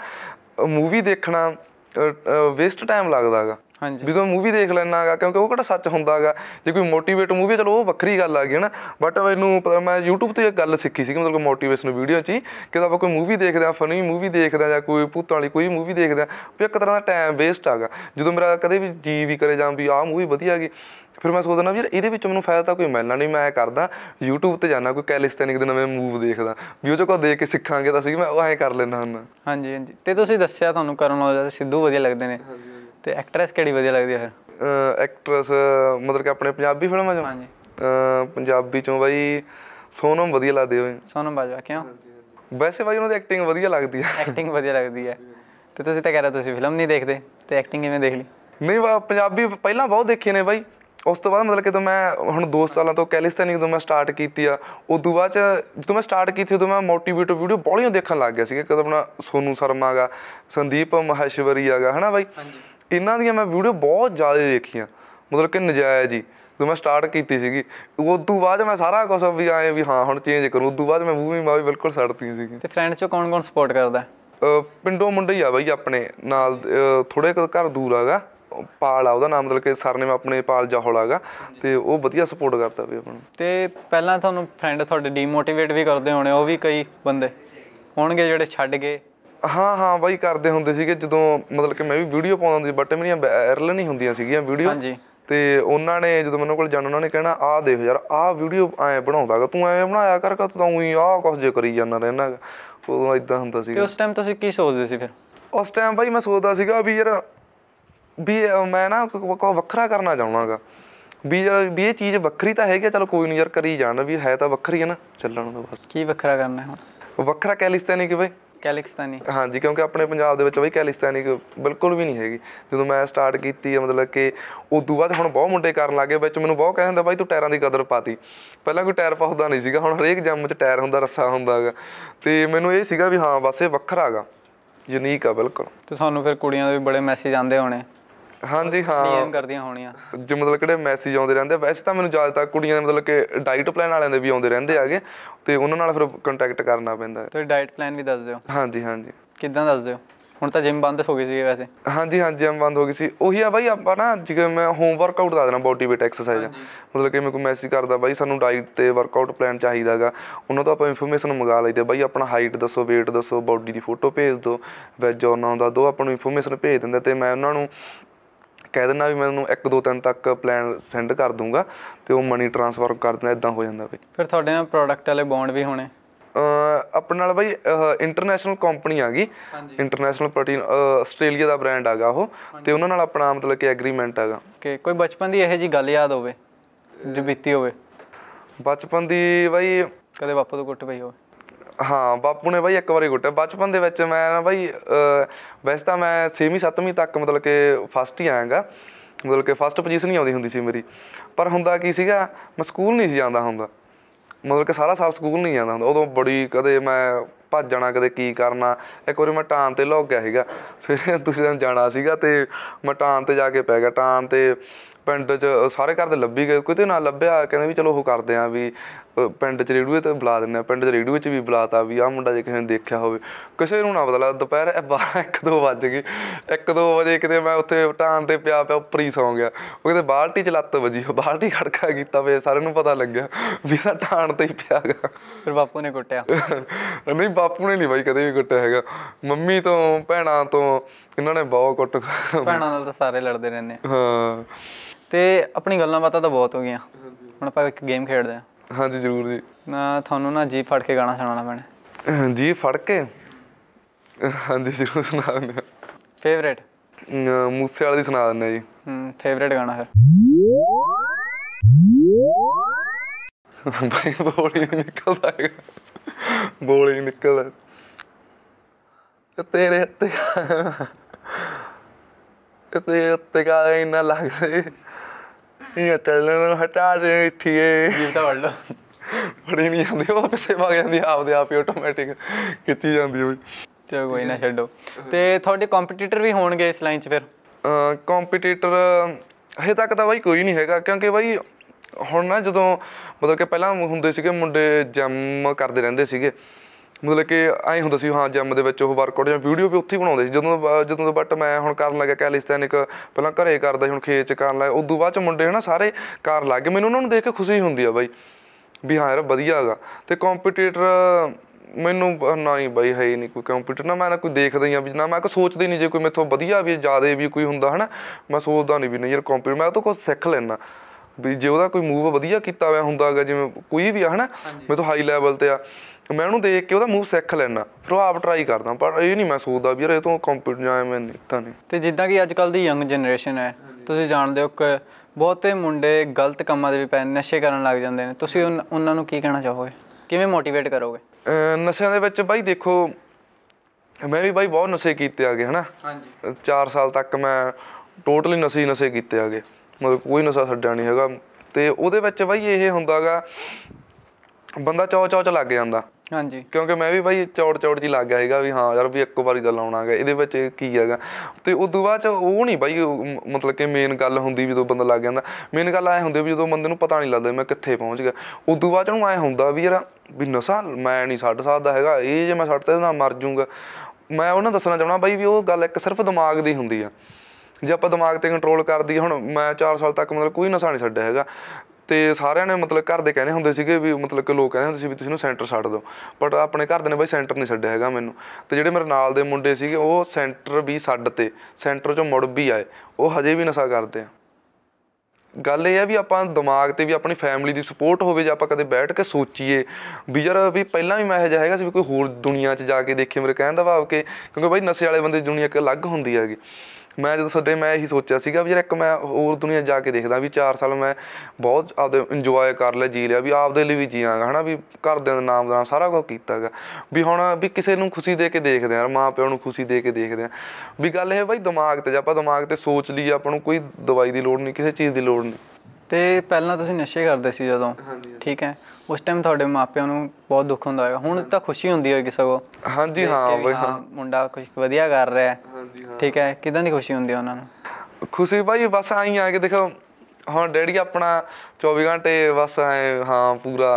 ਮੂਵੀ ਦੇਖਣਾ ਵੇਸਟ ਟਾਈਮ ਲੱਗਦਾਗਾ ਹਾਂਜੀ ਤੋਂ ਮੂਵੀ ਦੇਖ ਲੈਣਾਗਾ ਕਿਉਂਕਿ ਉਹ ਕਿਹੜਾ ਸੱਚ ਹੁੰਦਾਗਾ ਜੇ ਕੋਈ ਮੋਟੀਵੇਟ ਮੂਵੀ ਚਲੋ ਉਹ ਵੱਖਰੀ ਗੱਲ ਆ ਗਈ ਹਨਾ ਬਟ ਮੈਨੂੰ ਪਤਾ ਮੈਂ YouTube ਤੇ ਇੱਕ ਗੱਲ ਸਿੱਖੀ ਸੀ ਮਤਲਬ ਕੋਈ ਮੋਟੀਵੇਸ਼ਨ ਵੀਡੀਓ ਚ ਕਿ ਜਦੋਂ ਕੋਈ ਮੂਵੀ ਦੇਖਦਾ ਫਨੀ ਮੂਵੀ ਦੇਖਦਾ ਜਾਂ ਕੋਈ ਭੂਤਾਂ ਵਾਲੀ ਕੋਈ ਮੂਵੀ ਦੇਖਦਾ ਵੀ ਇੱਕ ਤਰ੍ਹਾਂ ਦਾ ਟਾਈਮ ਵੇਸਟ ਆਗਾ ਜਦੋਂ ਮੇਰਾ ਕਦੇ ਵੀ ਜੀ ਵੀ ਕਰੇ ਜਾਂ ਵੀ ਆਹ ਮੂਵੀ ਵਧੀਆ ਗਈ ਫਿਰ ਮੈਂ ਸੋਚਦਾ ਵੀ ਇਹਦੇ ਵਿੱਚ ਮੈਨੂੰ ਫਾਇਦਾ ਤਾਂ ਕੋਈ ਮਿਲਣਾ ਨਹੀਂ ਮੈਂ ਐ ਕਰਦਾ YouTube ਤੇ ਜਾਣਾ ਕੋਈ ਕੈਲਿਸਥੈਨਿਕ ਦੇ ਨਵੇਂ ਮੂਵ ਦੇਖਦਾ ਵੀ ਉਹ ਚੋਂ ਕੋ ਦੇਖ ਕੇ ਸਿੱਖਾਂਗੇ ਤਾਂ ਸਹੀ ਮੈਂ ਉਹ ਐ ਕਰ ਲੈਣਾ ਹੁਣ ਹਾਂਜੀ ਹਾਂਜੀ ਤੇ ਤੁਸੀਂ ਦੱਸਿਆ ਤੁਹਾਨੂੰ ਕਰਨ ਔਜਲਾ ਸਿੱਧੂ ਵਧੀਆ ਲੱਗਦੇ ਨੇ ਤੇ ਐਕਟਰੈਸ ਕਿਹੜੀ ਵਧੀਆ ਲੱਗਦੀ ਹੈ ਫਿਰ ਐਕਟਰੈਸ ਮਤਲਬ ਕਿ ਆਪਣੇ ਪੰਜਾਬੀ ਫਿਲਮਾਂ ਚ ਹਾਂਜੀ ਪੰਜਾਬੀ ਚੋਂ ਬਾਈ ਸੋਨਮ ਵਧੀਆ ਲੱਗਦੀ ਹੋਈ ਸੋਨਮ ਬਾਜਵਾ ਕਿਉਂ ਵੈਸੇ ਬਾਈ ਉਹਨਾਂ ਦੀ ਐਕਟਿੰਗ ਵਧੀਆ ਲੱਗਦੀ ਹੈ ਐਕਟਿੰਗ ਵਧੀਆ ਲੱਗਦੀ ਹੈ ਤੇ ਤੁਸੀਂ ਤਾਂ ਕਹਿ ਰਹੇ ਤੁਸੀਂ ਫਿਲਮ ਨਹੀਂ ਦੇਖਦੇ ਤੇ ਐਕਟਿੰਗ ਕਿਵੇਂ ਦੇਖ ਲਈ ਨਹੀਂ ਬਾ ਪੰਜਾਬੀ ਪਹਿਲਾਂ ਬਹੁਤ ਦੇਖੇ ਨੇ ਬਾਈ ਉਸ ਤੋਂ ਬਾਅਦ ਮਤਲਬ ਕਿ ਜਦੋਂ ਮੈਂ ਹੁਣ 2 ਸਾਲਾਂ ਤੋਂ ਕੈਲਿਸਥੈਨਿਕ ਜਦੋਂ ਮੈਂ ਸਟਾਰਟ ਕੀਤੀ ਆ ਉਸ ਤੋਂ ਬਾਅਦ ਜਦੋਂ ਮੈਂ ਸਟਾਰਟ ਕੀਤੀ ਉਦੋਂ ਮੈਂ ਮੋਟੀਵੇਟਰ ਵੀਡੀਓ ਬੜੀਆਂ ਦੇਖਣ ਲੱਗ ਗਿਆ ਸੀ ਕਿ ਆਪਣਾ ਸੋਨੂ ਸ਼ਰਮਾ ਹੈਗਾ ਸੰਦੀਪ ਮਹੇਸ਼ਵਰੀ ਹੈਗਾ ਹਨਾ ਬਾਈ ਇਹਨਾਂ ਦੀਆਂ ਮੈਂ ਵੀਡੀਓ ਬਹੁਤ ਜ਼ਿਆਦਾ ਦੇਖੀਆਂ ਮਤਲਬ ਕਿ ਨਜਾਇਜ਼ ਜੀ ਜਦੋਂ ਮੈਂ ਸਟਾਰਟ ਕੀਤੀ ਸੀਗੀ ਉਸ ਤੋਂ ਬਾਅਦ ਮੈਂ ਸਾਰਾ ਕੁਝ ਵੀ ਆਏ ਵੀ ਹਾਂ ਹੁਣ ਚੇਂਜ ਕਰੂੰ ਉਸ ਤੋਂ ਬਾਅਦ ਮੈਂ ਮੂਵੀ ਮਾਵੀ ਬਿਲਕੁਲ ਛੱਡਤੀ ਸੀਗੀ ਤੇ ਫਰੈਂਡ ਚੋਂ ਕੌਣ ਕੌਣ ਸਪੋਰਟ ਕਰਦਾ ਪਿੰਡੋਂ ਮੁੰਡੇ ਹੀ ਆ ਬਾਈ ਆਪਣੇ ਨਾਲ ਥੋੜੇ ਘਰ ਦੂਰ ਆਗਾ ਪਾਲ ਆ ਉਹਦਾ ਨਾਮ ਮਤਲਬ ਕਿ ਸਰਨੇਮ ਆਪਣੇ ਪਾਲ ਜਾਹੋਲ ਹੈਗਾ ਤੇ ਉਹ ਵਧੀਆ ਸਪੋਰਟ ਕਰਦਾ ਵੀ ਆਪਣਾ ਨੂੰ ਤੇ ਪਹਿਲਾਂ ਤੁਹਾਨੂੰ ਫਰੈਂਡ ਤੁਹਾਡੇ ਡੀਮੋਟੀਵੇਟ ਵੀ ਕਰਦੇ ਹੋਣੇ ਉਹ ਵੀ ਕਈ ਬੰਦੇ ਹੋਣਗੇ ਜਿਹੜੇ ਛੱਡ ਗਏ ਹਾਂ ਹਾਂ ਬਾਈ ਕਰਦੇ ਹੁੰਦੇ ਸੀਗੇ ਜਦੋਂ ਮਤਲਬ ਕਿ ਮੈਂ ਵੀ ਵੀਡੀਓ ਪਾਉਂਦਾ ਹੁੰਦੀ ਸੀ ਬਟ ਮੇਰੀਆਂ ਵਾਇਰਲ ਨਹੀਂ ਹੁੰਦੀਆਂ ਸੀਗੀਆਂ ਵੀਡੀਓ ਹਾਂਜੀ ਤੇ ਉਹਨਾਂ ਨੇ ਜਦੋਂ ਮੈਨੂੰ ਕੋਲ ਜਾਣ ਉਹਨਾਂ ਨੇ ਕਹਿਣਾ ਆਹ ਦੇਖ ਯਾਰ ਆਹ ਵੀਡੀਓ ਐ ਬਣਾਉਂਦਾਗਾ ਤੂੰ ਐ ਬਣਾਇਆ ਕਰ ਕਰ ਤੂੰ ਹੀ ਆਹ ਕੁਝ ਜੇ ਕਰੀ ਜਾਂਦਾ ਰਹਿਣਾ ਉਦੋਂ ਇਦਾਂ ਹੁੰਦਾ ਸੀਗਾ ਤੇ ਉਸ ਟਾਈਮ ਤੁਸੀਂ ਕੀ ਸੋਚਦੇ ਸੀ ਫਿਰ ਉਸ ਟਾਈਮ ਬਾਈ ਮੈਂ ਸੋਚਦਾ ਸੀਗਾ ਵੀ ਯਾਰ ਵੀ ਮੈਂ ਨਾ ਕੋ ਵੱਖਰਾ ਕਰਨਾ ਚਾਹਣਾਗਾ ਵੀ ਵੀ ਇਹ ਚੀਜ਼ ਵੱਖਰੀ ਤਾਂ ਹੈਗੀ ਚਲੋ ਕੋਈ ਨਹੀਂ ਯਾਰ ਕਰੀ ਜਾਣ ਵੀ ਹੈ ਤਾਂ ਵੱਖਰੀ ਹੈ ਨਾ ਚੱਲਣ ਦਾ ਬਸ ਕੀ ਵੱਖਰਾ ਕਰਨਾ ਹੈ ਹੁਣ ਵੱਖਰਾ ਕੈਲਿਸਥੈਨਿਕ ਬਈ ਕੈਲਿਸਥੈਨਿਕ ਹਾਂਜੀ ਕਿਉਂਕਿ ਆਪਣੇ ਪੰਜਾਬ ਦੇ ਵਿੱਚ ਬਈ ਕੈਲਿਸਥੈਨਿਕ ਬਿਲਕੁਲ ਵੀ ਨਹੀਂ ਹੈਗੀ ਜਦੋਂ ਮੈਂ ਸਟਾਰਟ ਕੀਤੀ ਮਤਲਬ ਕਿ ਉਦੋਂ ਬਾਅਦ ਹੁਣ ਬਹੁਤ ਮੁੰਡੇ ਕਰਨ ਲੱਗੇ ਵਿੱਚ ਮੈਨੂੰ ਬਹੁਤ ਕਹਿੰਦਾ ਬਾਈ ਤੂੰ ਟਾਇਰਾਂ ਦੀ ਕਦਰ ਪਾਤੀ ਪਹਿਲਾਂ ਕੋਈ ਟਾਇਰ ਪਾਉਂਦਾ ਨਹੀਂ ਸੀਗਾ ਹੁਣ ਹਰੇਕ ਜੰਮ 'ਚ ਟਾਇਰ ਹੁੰਦਾ ਰੱਸਾ ਹੁੰਦਾਗਾ ਤੇ ਮੈਨੂੰ ਇਹ ਸੀਗਾ ਵੀ ਹਾਂ ਬਸ ਇਹ ਵੱਖਰਾਗਾ ਯੂਨੀਕ ਆ ਬਿਲਕੁਲ ਤੇ ਤੁਹਾਨੂੰ ਫਿਰ ਕੁੜੀਆਂ ਦੇ ਵੀ ਬੜੇ ਮੈਸੇਜ ਆਉਂਦੇ ਹੋਣੇ ਹਾਂਜੀ ਹਾਂ ਡੀਐਮ ਕਰਦੀਆਂ ਹੋਣੀਆਂ ਜੇ ਮਤਲਬ ਕਿਹੜੇ ਮੈਸੇਜ ਆਉਂਦੇ ਰਹਿੰਦੇ ਵੈਸੇ ਤਾਂ ਮੈਨੂੰ ਜ਼ਿਆਦਾਤਰ ਕੁੜੀਆਂ ਦੇ ਮਤਲਬ ਕਿ ਡਾਈਟ ਪਲਾਨ ਵਾਲਿਆਂ ਦੇ ਵੀ ਆਉਂਦੇ ਰਹਿੰਦੇ ਆਗੇ ਤੇ ਉਹਨਾਂ ਨਾਲ ਫਿਰ ਕੰਟੈਕਟ ਕਰਨਾ ਪੈਂਦਾ ਤੇ ਡਾਈਟ ਪਲਾਨ ਵੀ ਦੱਸ ਦਿਓ ਹਾਂਜੀ ਹਾਂਜੀ ਕਿੱਦਾਂ ਦੱਸ ਦਿਓ ਹੁਣ ਤਾਂ ਜਿਮ ਬੰਦ ਹੋ ਗਈ ਸੀ ਵੈਸੇ ਹਾਂਜੀ ਹਾਂਜੀ ਜਿਮ ਬੰਦ ਹੋ ਗਈ ਸੀ ਉਹੀ ਆ ਬਾਈ ਆਪਾਂ ਨਾ ਜਿਵੇਂ ਮੈਂ ਹੋਮ ਵਰਕਆਊਟ ਦਾ ਦੇਣਾ ਬੋਡੀ ਵੇਟ ਐਕਸਰਸਾਈਜ਼ ਮਤਲਬ ਕਿ ਮੈਂ ਕੋਈ ਮੈਸੇਜ ਕਰਦਾ ਬਾਈ ਸਾਨੂੰ ਡਾਈਟ ਤੇ ਵਰਕਆਊਟ ਪਲਾਨ ਚਾਹੀਦਾਗਾ ਉਹਨਾਂ ਤੋਂ ਆਪਾਂ ਇਨਫੋਰਮੇਸ਼ਨ ਮੰਗਾ ਲਈਦੇ ਬਾਈ ਆਪਣਾ ਹਾਈਟ ਦੱਸੋ weight ਦੱਸੋ ਬੋਡੀ ਦੀ ਫੋਟੋ ਭੇਜ ਦਿਓ ਵੈਜ ਔਰ ਦਾ ਦੋ ਆਪਾਂ ਨੂੰ ਇਨਫੋਰਮੇਸ਼ਨ ਭੇਜ ਦਿੰਦੇ ਤੇ ਮੈਂ ਉਹਨਾਂ ਨੂੰ ਕਹਿ ਦਿੰਦਾ ਵੀ ਮੈਂ ਤੁਹਾਨੂੰ 1 2 3 ਤੱਕ ਪਲਾਨ ਸੈਂਡ ਕਰ ਦੂੰਗਾ ਤੇ ਉਹ ਮਨੀ ਟ੍ਰਾਂਸਫਰ ਕਰ ਦਿੰਦਾ ਇਦਾਂ ਹੋ ਜਾਂਦਾ ਬਈ ਫਿਰ ਤੁਹਾਡੇ ਨਾਲ ਪ੍ਰੋਡਕਟ ਵਾਲੇ ਬੌਂਡ ਵੀ ਹੋਣੇ ਆਪਣੇ ਨਾਲ ਬਾਈ ਇੰਟਰਨੈਸ਼ਨਲ ਕੰਪਨੀ ਆ ਗਈ ਇੰਟਰਨੈਸ਼ਨਲ ਪ੍ਰੋਟੀਨ ਆਸਟ੍ਰੇਲੀਆ ਦਾ ਬ੍ਰਾਂਡ ਆਗਾ ਉਹ ਤੇ ਉਹਨਾਂ ਨਾਲ ਆਪਣਾ ਮਤਲਬ ਕਿ ਐਗਰੀਮੈਂਟ ਆਗਾ ਕਿ ਕੋਈ ਬਚਪਨ ਦੀ ਇਹੋ ਜੀ ਗੱਲ ਯਾਦ ਹੋਵੇ ਜੋ ਬੀਤੀ ਹੋਵੇ ਬਚਪਨ ਦੀ ਬਾਈ ਕਦੇ ਬਾਪੂ ਤੋਂ ਕੁੱਟ ਪਈ ਹੋਵੇ ਹਾਂ ਬਾਪੂ ਨੇ ਬਾਈ ਇੱਕ ਵਾਰੀ ਕੁੱਟਿਆ ਬਚਪਨ ਦੇ ਵਿੱਚ ਮੈਂ ਨਾ ਬਾਈ ਵੈਸੇ ਤਾਂ ਮੈਂ 6ਵੀਂ 7ਵੀਂ ਤੱਕ ਮਤਲਬ ਕਿ ਫਸਟ ਹੀ ਆਇਆਗਾ ਮਤਲਬ ਕਿ ਫਸਟ ਪੋਜੀਸ਼ਨ ਹੀ ਆਉਂਦੀ ਹੁੰਦੀ ਸੀ ਮੇਰੀ ਪਰ ਹੁੰਦਾ ਕੀ ਸੀਗਾ ਮੈਂ ਸਕੂਲ ਨਹੀਂ ਸੀ ਜਾਂਦਾ ਹੁੰਦਾ ਮਤਲਬ ਕਿ ਸਾਰਾ ਸਾਲ ਸਕੂਲ ਨਹੀਂ ਜਾਂਦਾ ਹੁੰਦਾ ਉਦੋਂ ਬੜੀ ਕਦੇ ਮੈਂ ਭੱਜ ਜਾਣਾ ਕਦੇ ਕੀ ਕਰਨਾ ਇੱਕ ਵਾਰੀ ਮੈਂ ਟਾਂ ਤੇ ਲੁੱਕ ਗਿਆ ਸੀਗਾ ਫਿਰ ਦੂਜੇ ਦਿਨ ਜਾਣਾ ਸੀਗਾ ਤੇ ਮੈਂ ਟਾਂ ਤੇ ਜਾ ਕੇ ਪੈ ਗਿਆ ਟਾਂ ਤੇ ਪਿੰਡ 'ਚ ਸਾਰੇ ਘਰ ਦੇ ਲੱਭੀ ਗਏ ਕਿਤੇ ਨਾ ਲੱਭਿਆ ਕਹਿੰਦੇ ਵੀ ਚਲੋ ਉਹ ਕਰਦੇ ਆ ਵੀ ਪਿੰਡ 'ਚ ਰੇਡੂਏ 'ਤੇ ਬੁਲਾ ਦਿੰਨੇ ਆ ਪਿੰਡ 'ਚ ਰੇਡੂਏ 'ਚ ਵੀ ਬੁਲਾਤਾ ਵੀ ਆ ਮੁੰਡਾ ਜੇ ਕਿਸੇ ਨੇ ਦੇਖਿਆ ਹੋਵੇ ਕਿਸੇ ਨੂੰ ਨਾ ਪਤਾ ਲੱਗਦਾ ਦੁਪਹਿਰ 12 1-2 ਵੱਜ ਗਏ 1-2 ਵਜੇ ਕਿਤੇ ਮੈਂ ਉੱਥੇ ਟਾਂ 'ਤੇ ਪਿਆ ਪਿਆ ਉੱਪਰ ਹੀ ਸੌਂ ਗਿਆ ਉਹ ਕਿਤੇ ਬਾਲਟੀ 'ਚ ਲੱਤ ਉਹ ਬਾਲਟੀ ਖੜਕਾ ਕੀਤਾ ਫੇ ਸਾਰਿਆਂ ਨੂੰ ਪਤਾ ਲੱਗਿਆ ਵੀ ਤਾਂ ਟਾਂ 'ਤੇ ਹੀ ਪਿਆ ਹੈਗਾ ਫਿਰ ਬਾਪੂ ਨੇ ਕੁੱਟਿਆ ਨਹੀਂ ਬਾਪੂ ਨੇ ਨਹੀਂ ਬਾਈ ਕਦੇ ਵੀ ਕੁੱਟਿਆ ਹੈਗਾ ਮੰਮੀ ਤੋਂ ਭੈਣਾਂ ਤੋਂ ਇਹਨਾਂ ਨੇ ਬਹੁਤ ਕੁੱਟ ਭੈਣਾਂ ਨਾਲ ਤਾਂ ਸਾਰੇ ਲੜਦੇ ਰਹਿੰਦੇ ਹਾਂ ਤੇ ਆਪਣੀ ਗੱਲਾਂ ਬਾਤਾਂ ਤਾਂ ਬਹੁਤ ਹੋ ਗਈਆਂ ਹੁਣ ਆਪਾਂ ਇੱਕ ਗੇਮ ਖੇਡਦੇ ਆ ਹਾਂਜੀ ਜ਼ਰੂਰ ਜੀ ਮੈਂ ਤੁਹਾਨੂੰ ਨਾ ਜੀ ਫੜ ਕੇ ਗਾਣਾ ਸੁਣਾਉਣਾ ਪੈਣਾ ਜੀ ਫੜ ਕੇ ਹਾਂਜੀ ਜ਼ਰੂਰ ਸੁਣਾ ਦਿੰਦੇ ਫੇਵਰੇਟ ਮੂਸੇ ਵਾਲੇ ਦੀ ਸੁਣਾ ਦਿੰਦੇ ਜੀ ਹੂੰ ਫੇਵਰੇਟ ਗਾਣਾ ਫਿਰ ਭਾਈ ਬੋਲੀ ਨਿਕਲਦਾ ਹੈਗਾ ਬੋਲੀ ਨਿਕਲਦਾ ਤੇਰੇ ਤੇ ਤੇਰੇ ਉੱਤੇ ਕਾਲੇ ਨਾ ਲੱਗਦੇ ਇਹ ਅਤਲ ਨੂੰ ਹਟਾ ਦੇ ਇੱਥੇ ਤਾਂ ਵੱਡ ਲੋ ਫੜੀ ਨਹੀਂ ਜਾਂਦੇ ਉਹ ਪਿੱਛੇ ਸੇਵਾ ਜਾਂਦੀ ਆਪਦੇ ਆਪ ਹੀ ਆਟੋਮੈਟਿਕ ਕੀਤੀ ਜਾਂਦੀ ਹੋਈ ਤੇ ਕੋਈ ਨਾ ਛੱਡੋ ਤੇ ਤੁਹਾਡੇ ਕੰਪੀਟੀਟਰ ਵੀ ਹੋਣਗੇ ਇਸ ਲਾਈਨ 'ਚ ਫਿਰ ਕੰਪੀਟੀਟਰ ਹੇ ਤੱਕ ਤਾਂ ਬਾਈ ਕੋਈ ਨਹੀਂ ਹੈਗਾ ਕਿਉਂਕਿ ਬਾਈ ਹੁਣ ਨਾ ਜਦੋਂ ਮਤਲਬ ਕਿ ਪਹਿਲਾਂ ਹੁੰਦੇ ਸੀਗੇ ਮੁੰਡੇ ਜਿਮ ਕਰਦੇ ਰਹਿੰਦੇ ਸੀਗੇ ਮਤਲਬ ਕਿ ਐ ਹੁੰਦਾ ਸੀ ਹਾਂ ਜਿਮ ਦੇ ਵਿੱਚ ਉਹ ਵਰਕਆਊਟ ਜਾਂ ਵੀਡੀਓ ਵੀ ਉੱਥੇ ਬਣਾਉਂਦੇ ਸੀ ਜਦੋਂ ਜਦੋਂ ਬਟ ਮੈਂ ਹੁਣ ਕਰਨ ਲੱਗਾ ਕੈਲਿਸਥੈਨਿਕ ਪਹਿਲਾਂ ਘਰੇ ਕਰਦਾ ਸੀ ਹੁਣ ਖੇਤ 'ਚ ਕਰਨ ਲੱਗਾ ਉਦੋਂ ਬਾਅਦ 'ਚ ਮੁੰਡੇ ਹਨਾ ਸਾਰੇ ਕਰਨ ਲੱਗ ਗਏ ਮੈਨੂੰ ਉਹਨਾਂ ਨੂੰ ਦੇਖ ਕੇ ਖੁਸ਼ੀ ਹੁੰਦੀ ਆ ਬਾਈ ਵੀ ਹਾਂ ਯਾਰ ਵਧੀਆ ਹੈਗਾ ਤੇ ਕੰਪੀਟੀਟਰ ਮੈਨੂੰ ਨਾ ਹੀ ਬਾਈ ਹੈ ਹੀ ਨਹੀਂ ਕੋਈ ਕੰਪਿਊਟਰ ਨਾ ਮੈਂ ਨਾ ਕੋਈ ਦੇਖਦਾ ਹੀ ਆ ਵੀ ਨਾ ਮੈਂ ਕੋ ਸੋਚਦਾ ਹੀ ਨਹੀਂ ਜੇ ਕੋਈ ਮੇਥੋਂ ਵਧੀਆ ਵੀ ਜਿਆਦਾ ਵੀ ਕੋਈ ਹੁੰਦਾ ਹਨਾ ਮੈਂ ਸੋਚਦਾ ਨਹੀਂ ਵੀ ਨਹੀਂ ਯਾਰ ਕੰਪਿਊਟਰ ਮੈਂ ਤਾਂ ਕੁਝ ਸਿੱਖ ਲੈਣਾ ਵੀ ਜੇ ਉਹਦਾ ਕੋਈ ਮੂਵ ਵਧੀਆ ਕੀਤਾ ਹੋਇਆ ਹੁੰਦਾਗਾ ਜਿਵੇਂ ਕੋਈ ਵੀ ਆ ਹਨਾ ਮੈਂ ਤਾਂ ਹਾਈ ਲੈਵਲ ਤੇ ਆ ਮੈਂ ਉਹਨੂੰ ਦੇਖ ਕੇ ਉਹਦਾ ਮੂਵ ਸਿੱਖ ਲੈਣਾ ਫਿਰ ਉਹ ਆਪ ਟਰਾਈ ਕਰਦਾ ਪਰ ਇਹ ਨਹੀਂ ਮੈਂ ਸੋਚਦਾ ਵੀ ਇਹ ਤੋਂ ਕੰਪਿਊਟਰ ਜਾਇ ਮੈਂ ਤਾਂ ਨਹੀਂ ਤੇ ਜਿੱਦਾਂ ਕਿ ਅੱਜ ਕੱਲ ਦੀ ਯੰਗ ਜਨਰੇਸ਼ਨ ਹੈ ਤੁਸੀਂ ਜਾਣਦੇ ਹੋ ਕਿ ਬਹੁਤੇ ਮੁੰਡੇ ਗਲਤ ਕੰਮਾਂ ਦੇ ਵੀ ਪੈ ਨਸ਼ੇ ਕਰਨ ਲੱਗ ਜਾਂਦੇ ਨੇ ਤੁਸੀਂ ਉਹਨਾਂ ਨੂੰ ਕੀ ਕਹਿਣਾ ਚਾਹੋਗੇ ਕਿਵੇਂ ਮੋਟੀਵੇਟ ਕਰੋਗੇ ਨਸ਼ਿਆਂ ਦੇ ਵਿੱਚ ਬਾਈ ਦੇਖੋ ਮੈਂ ਵੀ ਬਾਈ ਬਹੁਤ ਨਸ਼ੇ ਕੀਤੇ ਆਗੇ ਹਨਾ ਹਾਂਜੀ 4 ਸਾਲ ਤੱਕ ਮੈਂ ਟੋਟਲੀ ਨਸ਼ੇ ਨਸ਼ੇ ਕੀਤੇ ਆਗੇ ਮਤਲਬ ਕੋਈ ਨਸ਼ਾ ਛੱਡਿਆ ਨਹੀਂ ਹੈਗਾ ਤੇ ਉਹਦੇ ਵਿੱਚ ਬਾਈ ਇਹ ਹੁੰਦਾਗਾ ਬੰਦਾ ਚੌ ਚੌ ਚ ਲੱਗ ਜਾਂਦਾ ਹਾਂਜੀ ਕਿਉਂਕਿ ਮੈਂ ਵੀ ਬਾਈ ਚੌੜ ਚੌੜ ਜੀ ਲੱਗ ਗਿਆ ਹੈਗਾ ਵੀ ਹਾਂ ਯਾਰ ਵੀ ਇੱਕ ਵਾਰੀ ਤਾਂ ਲਾਉਣਾਗਾ ਇਹਦੇ ਵਿੱਚ ਕੀ ਹੈਗਾ ਤੇ ਉਸ ਤੋਂ ਬਾਅਦ ਉਹ ਨਹੀਂ ਬਾਈ ਮਤਲਬ ਕਿ ਮੇਨ ਗੱਲ ਹੁੰਦੀ ਜਦੋਂ ਬੰਦਾ ਲੱਗ ਜਾਂਦਾ ਮੇਨ ਗੱਲ ਐ ਹੁੰਦੀ ਵੀ ਜਦੋਂ ਬੰਦੇ ਨੂੰ ਪਤਾ ਨਹੀਂ ਲੱਗਦਾ ਮੈਂ ਕਿੱਥੇ ਪਹੁੰਚ ਗਿਆ ਉਸ ਤੋਂ ਬਾਅਦ ਨੂੰ ਐ ਹੁੰਦਾ ਵੀ ਯਾਰ ਵੀ ਨਸ਼ਾ ਮੈਂ ਨਹੀਂ ਛੱਡ ਸਕਦਾ ਹੈਗਾ ਇਹ ਜੇ ਮੈਂ ਤੇ ਤਾਂ ਮਰ ਜੂਗਾ ਮੈਂ ਉਹਨਾਂ ਦੱਸਣਾ ਚਾਹਣਾ ਬਾਈ ਵੀ ਉਹ ਗੱਲ ਇੱਕ ਸਿਰਫ ਦਿਮਾਗ ਦੀ ਹੁੰਦੀ ਆ ਜੇ ਆਪਾਂ ਦਿਮਾਗ ਤੇ ਕੰਟਰੋਲ ਕਰਦੀ ਹੁਣ ਮੈਂ 4 ਸਾਲ ਤੱਕ ਮਤਲਬ ਕੋਈ ਨਸ਼ਾ ਨਹੀਂ ਛੱਡਿਆ ਹੈਗਾ ਤੇ ਸਾਰਿਆਂ ਨੇ ਮਤਲਬ ਘਰ ਦੇ ਕਹਿੰਦੇ ਹੁੰਦੇ ਸੀਗੇ ਵੀ ਮਤਲਬ ਕਿ ਲੋਕ ਕਹਿੰਦੇ ਹੁੰਦੇ ਸੀ ਵੀ ਤੁਸੀਂ ਨੂੰ ਸੈਂਟਰ ਛੱਡ ਦਿਓ ਬਟ ਆਪਣੇ ਘਰ ਦੇ ਨੇ ਬਈ ਸੈਂਟਰ ਨਹੀਂ ਛੱਡਿਆ ਹੈਗਾ ਮੈਨੂੰ ਤੇ ਜਿਹੜੇ ਮੇਰੇ ਨਾਲ ਦੇ ਮੁੰਡੇ ਸੀਗੇ ਉਹ ਸੈਂਟਰ ਵੀ ਛੱਡ ਤੇ ਸੈਂਟਰ ਚੋਂ ਮੁੜ ਵੀ ਆਏ ਉਹ ਹਜੇ ਵੀ ਨਸ਼ਾ ਕਰਦੇ ਆ ਗੱਲ ਇਹ ਆ ਵੀ ਆਪਾਂ ਦਿਮਾਗ ਤੇ ਵੀ ਆਪਣੀ ਫੈਮਿਲੀ ਦੀ ਸਪੋਰਟ ਹੋਵੇ ਜੇ ਆਪਾਂ ਕਦੇ ਬੈਠ ਕੇ ਸੋਚੀਏ ਵੀ ਯਾਰ ਵੀ ਪਹਿਲਾਂ ਵੀ ਮੈਂ ਇਹ ਹੈਗਾ ਸੀ ਵੀ ਕੋਈ ਹੋਰ ਦੁਨੀਆ 'ਚ ਜਾ ਕੇ ਦੇਖੇ ਮੇਰੇ ਕਹਿਣ ਦਾ ਭਾਵ ਕਿ ਕਿਉਂਕਿ ਬਈ ਨਸ਼ੇ ਵਾਲੇ ਬੰਦੇ ਦੀ ਦੁਨੀਆ ਇੱਕ ਅਲੱਗ ਹੁੰਦੀ ਹੈਗੀ ਮੈਂ ਜਦੋਂ ਤੁਹਾਡੇ ਮੈਂ ਇਹੀ ਸੋਚਿਆ ਸੀਗਾ ਵੀ ਯਾਰ ਇੱਕ ਮੈਂ ਹੋਰ ਦੁਨੀਆ ਜਾ ਕੇ ਦੇਖਦਾ ਵੀ 4 ਸਾਲ ਮੈਂ ਬਹੁਤ ਆਪਦੇ ਇੰਜੋਏ ਕਰ ਲਿਆ ਜੀ ਲਿਆ ਵੀ ਆਪਦੇ ਲਈ ਵੀ ਜੀਆਂਗਾ ਹਨਾ ਵੀ ਘਰਦਿਆਂ ਦੇ ਨਾਮ ਦਾ ਸਾਰਾ ਕੁਝ ਕੀਤਾਗਾ ਵੀ ਹੁਣ ਵੀ ਕਿਸੇ ਨੂੰ ਖੁਸ਼ੀ ਦੇ ਕੇ ਦੇਖਦੇ ਆ ਮਾਂ ਪਿਓ ਨੂੰ ਖੁਸ਼ੀ ਦੇ ਕੇ ਦੇਖਦੇ ਆ ਵੀ ਗੱਲ ਇਹ ਬਾਈ ਦਿਮਾਗ ਤੇ ਜੇ ਆਪਾਂ ਦਿਮਾਗ ਤੇ ਸੋਚ ਲਈ ਆਪਾਂ ਨੂੰ ਕੋਈ ਦਵਾਈ ਦੀ ਲੋੜ ਨਹੀਂ ਕਿਸੇ ਚੀਜ਼ ਦੀ ਲੋੜ ਨਹੀਂ ਤੇ ਪਹਿਲਾਂ ਤੁਸੀਂ ਨਸ਼ੇ ਕਰਦੇ ਸੀ ਜਦੋਂ ਠੀਕ ਹੈ ਉਸ ਟਾਈਮ ਤੁਹਾਡੇ ਮਾਪਿਆਂ ਨੂੰ ਬਹੁਤ ਦੁੱਖ ਹੁੰਦਾ ਹੋਵੇਗਾ ਹੁਣ ਤਾਂ ਖੁਸ਼ੀ ਹੁੰਦੀ ਹੋਏਗੀ ਸਗੋ ਹਾਂਜੀ ਹਾਂ ਬਈ ਹਾਂ ਮੁੰਡਾ ਕੁਝ ਵਧੀਆ ਕਰ ਰਿਹਾ ਹੈ ਹਾਂਜੀ ਹਾਂ ਠੀਕ ਹੈ ਕਿਦਾਂ ਦੀ ਖੁਸ਼ੀ ਹੁੰਦੀ ਹੈ ਉਹਨਾਂ ਨੂੰ ਖੁਸ਼ੀ ਭਾਈ ਬਸ ਆਈ ਆ ਕੇ ਦੇਖੋ ਹਾਂ ਡੈਡੀ ਆਪਣਾ 24 ਘੰਟੇ ਬਸ ਐ ਹਾਂ ਪੂਰਾ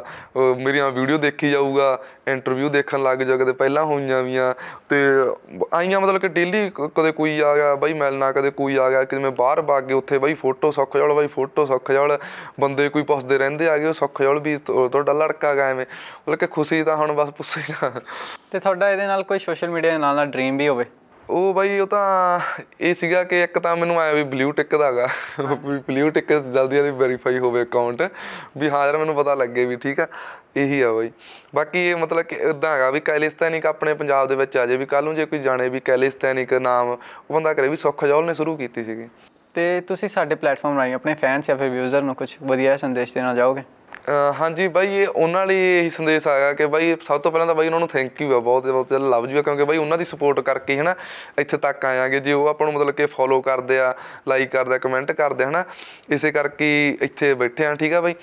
ਮੇਰੀਆਂ ਵੀਡੀਓ ਦੇਖੀ ਜਾਊਗਾ ਇੰਟਰਵਿਊ ਦੇਖਣ ਲੱਗ ਜਾ ਕਦੇ ਪਹਿਲਾਂ ਹੋਈਆਂ ਵੀਆਂ ਤੇ ਆਈਆਂ ਮਤਲਬ ਕਿ ਡੇਲੀ ਕਦੇ ਕੋਈ ਆ ਗਿਆ ਬਾਈ ਮਿਲਣਾ ਕਦੇ ਕੋਈ ਆ ਗਿਆ ਕਿਵੇਂ ਬਾਹਰ ਬਾਗ ਗਏ ਉੱਥੇ ਬਾਈ ਫੋਟੋ ਸੁੱਖ ਜਾਲ ਬਾਈ ਫੋਟੋ ਸੁੱਖ ਜਾਲ ਬੰਦੇ ਕੋਈ ਪੁੱਛਦੇ ਰਹਿੰਦੇ ਆ ਗਏ ਸੁੱਖ ਜਾਲ ਵੀ ਤੁਹਾਡਾ ਲੜਕਾ ਗਾ ਐਵੇਂ ਮਤਲਬ ਕਿ ਖੁਸ਼ੀ ਤਾਂ ਹੁਣ ਬਸ ਪੁੱਛੇ ਨਾ ਤੇ ਤੁਹਾਡਾ ਇਹਦੇ ਨਾਲ ਕੋਈ ਸੋਸ਼ਲ ਮੀਡੀਆ ਦੇ ਨਾਲ ਨਾਲ ਡ੍ਰੀਮ ਵੀ ਹੋਵੇ ਉਹ ਬਾਈ ਉਹ ਤਾਂ ਇਹ ਸੀਗਾ ਕਿ ਇੱਕ ਤਾਂ ਮੈਨੂੰ ਆਇਆ ਵੀ ਬਲੂ ਟਿਕ ਦਾਗਾ ਵੀ ਬਲੂ ਟਿਕ ਜਲਦੀ ਜਲਦੀ ਵੈਰੀਫਾਈ ਹੋਵੇ ਅਕਾਊਂਟ ਵੀ ਹਾਂ ਜਰ ਮੈਨੂੰ ਪਤਾ ਲੱਗੇ ਵੀ ਠੀਕ ਆ ਇਹੀ ਆ ਬਾਈ ਬਾਕੀ ਇਹ ਮਤਲਬ ਕਿ ਇਦਾਂ ਹੈਗਾ ਵੀ ਕੈਲਿਸਥੈਨਿਕ ਆਪਣੇ ਪੰਜਾਬ ਦੇ ਵਿੱਚ ਆ ਜੇ ਵੀ ਕੱਲ ਨੂੰ ਜੇ ਕੋਈ ਜਾਣੇ ਵੀ ਕੈਲਿਸਥੈਨਿਕ ਨਾਮ ਉਹ ਬੰਦਾ ਕਰੇ ਵੀ ਸੁੱਖ ਜੌਲ ਨੇ ਸ਼ੁਰੂ ਕੀਤੀ ਸੀਗੀ ਤੇ ਤੁਸੀਂ ਸਾਡੇ ਪਲੇਟਫਾਰਮ ਰਾਹੀਂ ਆਪਣੇ ਫੈਨਸ ਜਾਂ ਫਿਰ ਵਿਊਜ਼ਰ ਨੂੰ ਕੁਝ ਵਧੀਆ ਸੰਦੇਸ਼ ਦੇਣਾ ਚਾਹੋਗੇ ਹਾਂਜੀ ਬਾਈ ਇਹ ਉਹਨਾਂ ਲਈ ਇਹ ਸੰਦੇਸ਼ ਆਇਆ ਕਿ ਬਾਈ ਸਭ ਤੋਂ ਪਹਿਲਾਂ ਤਾਂ ਬਾਈ ਉਹਨਾਂ ਨੂੰ ਥੈਂਕ ਯੂ ਆ ਬਹੁਤ ਬਹੁਤ ਲਵ ਯੂ ਆ ਕਿਉਂਕਿ ਬਾਈ ਉਹਨਾਂ ਦੀ ਸਪੋਰਟ ਕਰਕੇ ਹਨਾ ਇੱਥੇ ਤੱਕ ਆਇਆਂਗੇ ਜੇ ਉਹ ਆਪਾਂ ਨੂੰ ਮਤਲਬ ਕਿ ਫੋਲੋ ਕਰਦੇ ਆ ਲਾਈਕ ਕਰਦੇ ਆ ਕਮੈਂਟ ਕਰਦੇ ਹਨਾ ਇਸੇ ਕਰਕੇ ਇੱਥੇ ਬੈਠੇ ਆ ਠੀਕ ਆ ਬਾਈ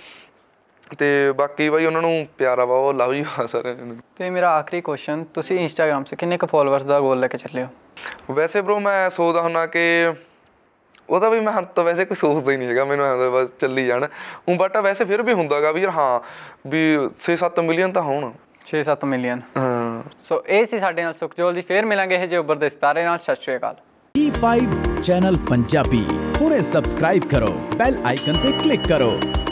ਤੇ ਬਾਕੀ ਬਾਈ ਉਹਨਾਂ ਨੂੰ ਪਿਆਰਾ ਬਾਓ ਲਵ ਯੂ ਆ ਸਾਰਿਆਂ ਨੂੰ ਤੇ ਮੇਰਾ ਆਖਰੀ ਕੁਐਸਚਨ ਤੁਸੀਂ ਇੰਸਟਾਗ੍ਰam 'ਤੇ ਕਿੰਨੇ ਕੁ ਫੋਲੋਅਰਸ ਦਾ ਗੋਲ ਲੈ ਕੇ ਚੱਲੇ ਹੋ ਵੈਸੇ ਬ్రో ਮੈਂ ਸੋਚਦਾ ਹੁੰਨਾ ਕਿ ਉਹਦਾ ਵੀ ਮੈਂ ਹੰਤ ਵੈਸੇ ਕੋਈ ਸੋਚਦਾ ਹੀ ਨਹੀਂ ਹੈਗਾ ਮੈਨੂੰ ਐਂਦਾ ਬਸ ਚੱਲੀ ਜਾਣ ਹੂੰ ਬਟ ਵੈਸੇ ਫਿਰ ਵੀ ਹੁੰਦਾਗਾ ਵੀ ਯਾਰ ਹਾਂ ਵੀ 6-7 ਮਿਲੀਅਨ ਤਾਂ ਹੋਣ 6-7 ਮਿਲੀਅਨ ਹਾਂ ਸੋ ਇਹ ਸੀ ਸਾਡੇ ਨਾਲ ਸੁਖਜੋਲ ਜੀ ਫੇਰ ਮਿਲਾਂਗੇ ਇਹ ਜੇ ਦੇ ਸਤਾਰੇ ਨਾਲ ਸਤਿ ਸ਼੍ਰੀ ਅਕਾਲ D5 ਚੈਨਲ ਪੰਜਾਬੀ ਹੁਣੇ ਸਬਸਕ੍ਰਾਈਬ ਕਰੋ ਬੈਲ ਆਈਕਨ ਤੇ ਕਲਿੱਕ ਕਰੋ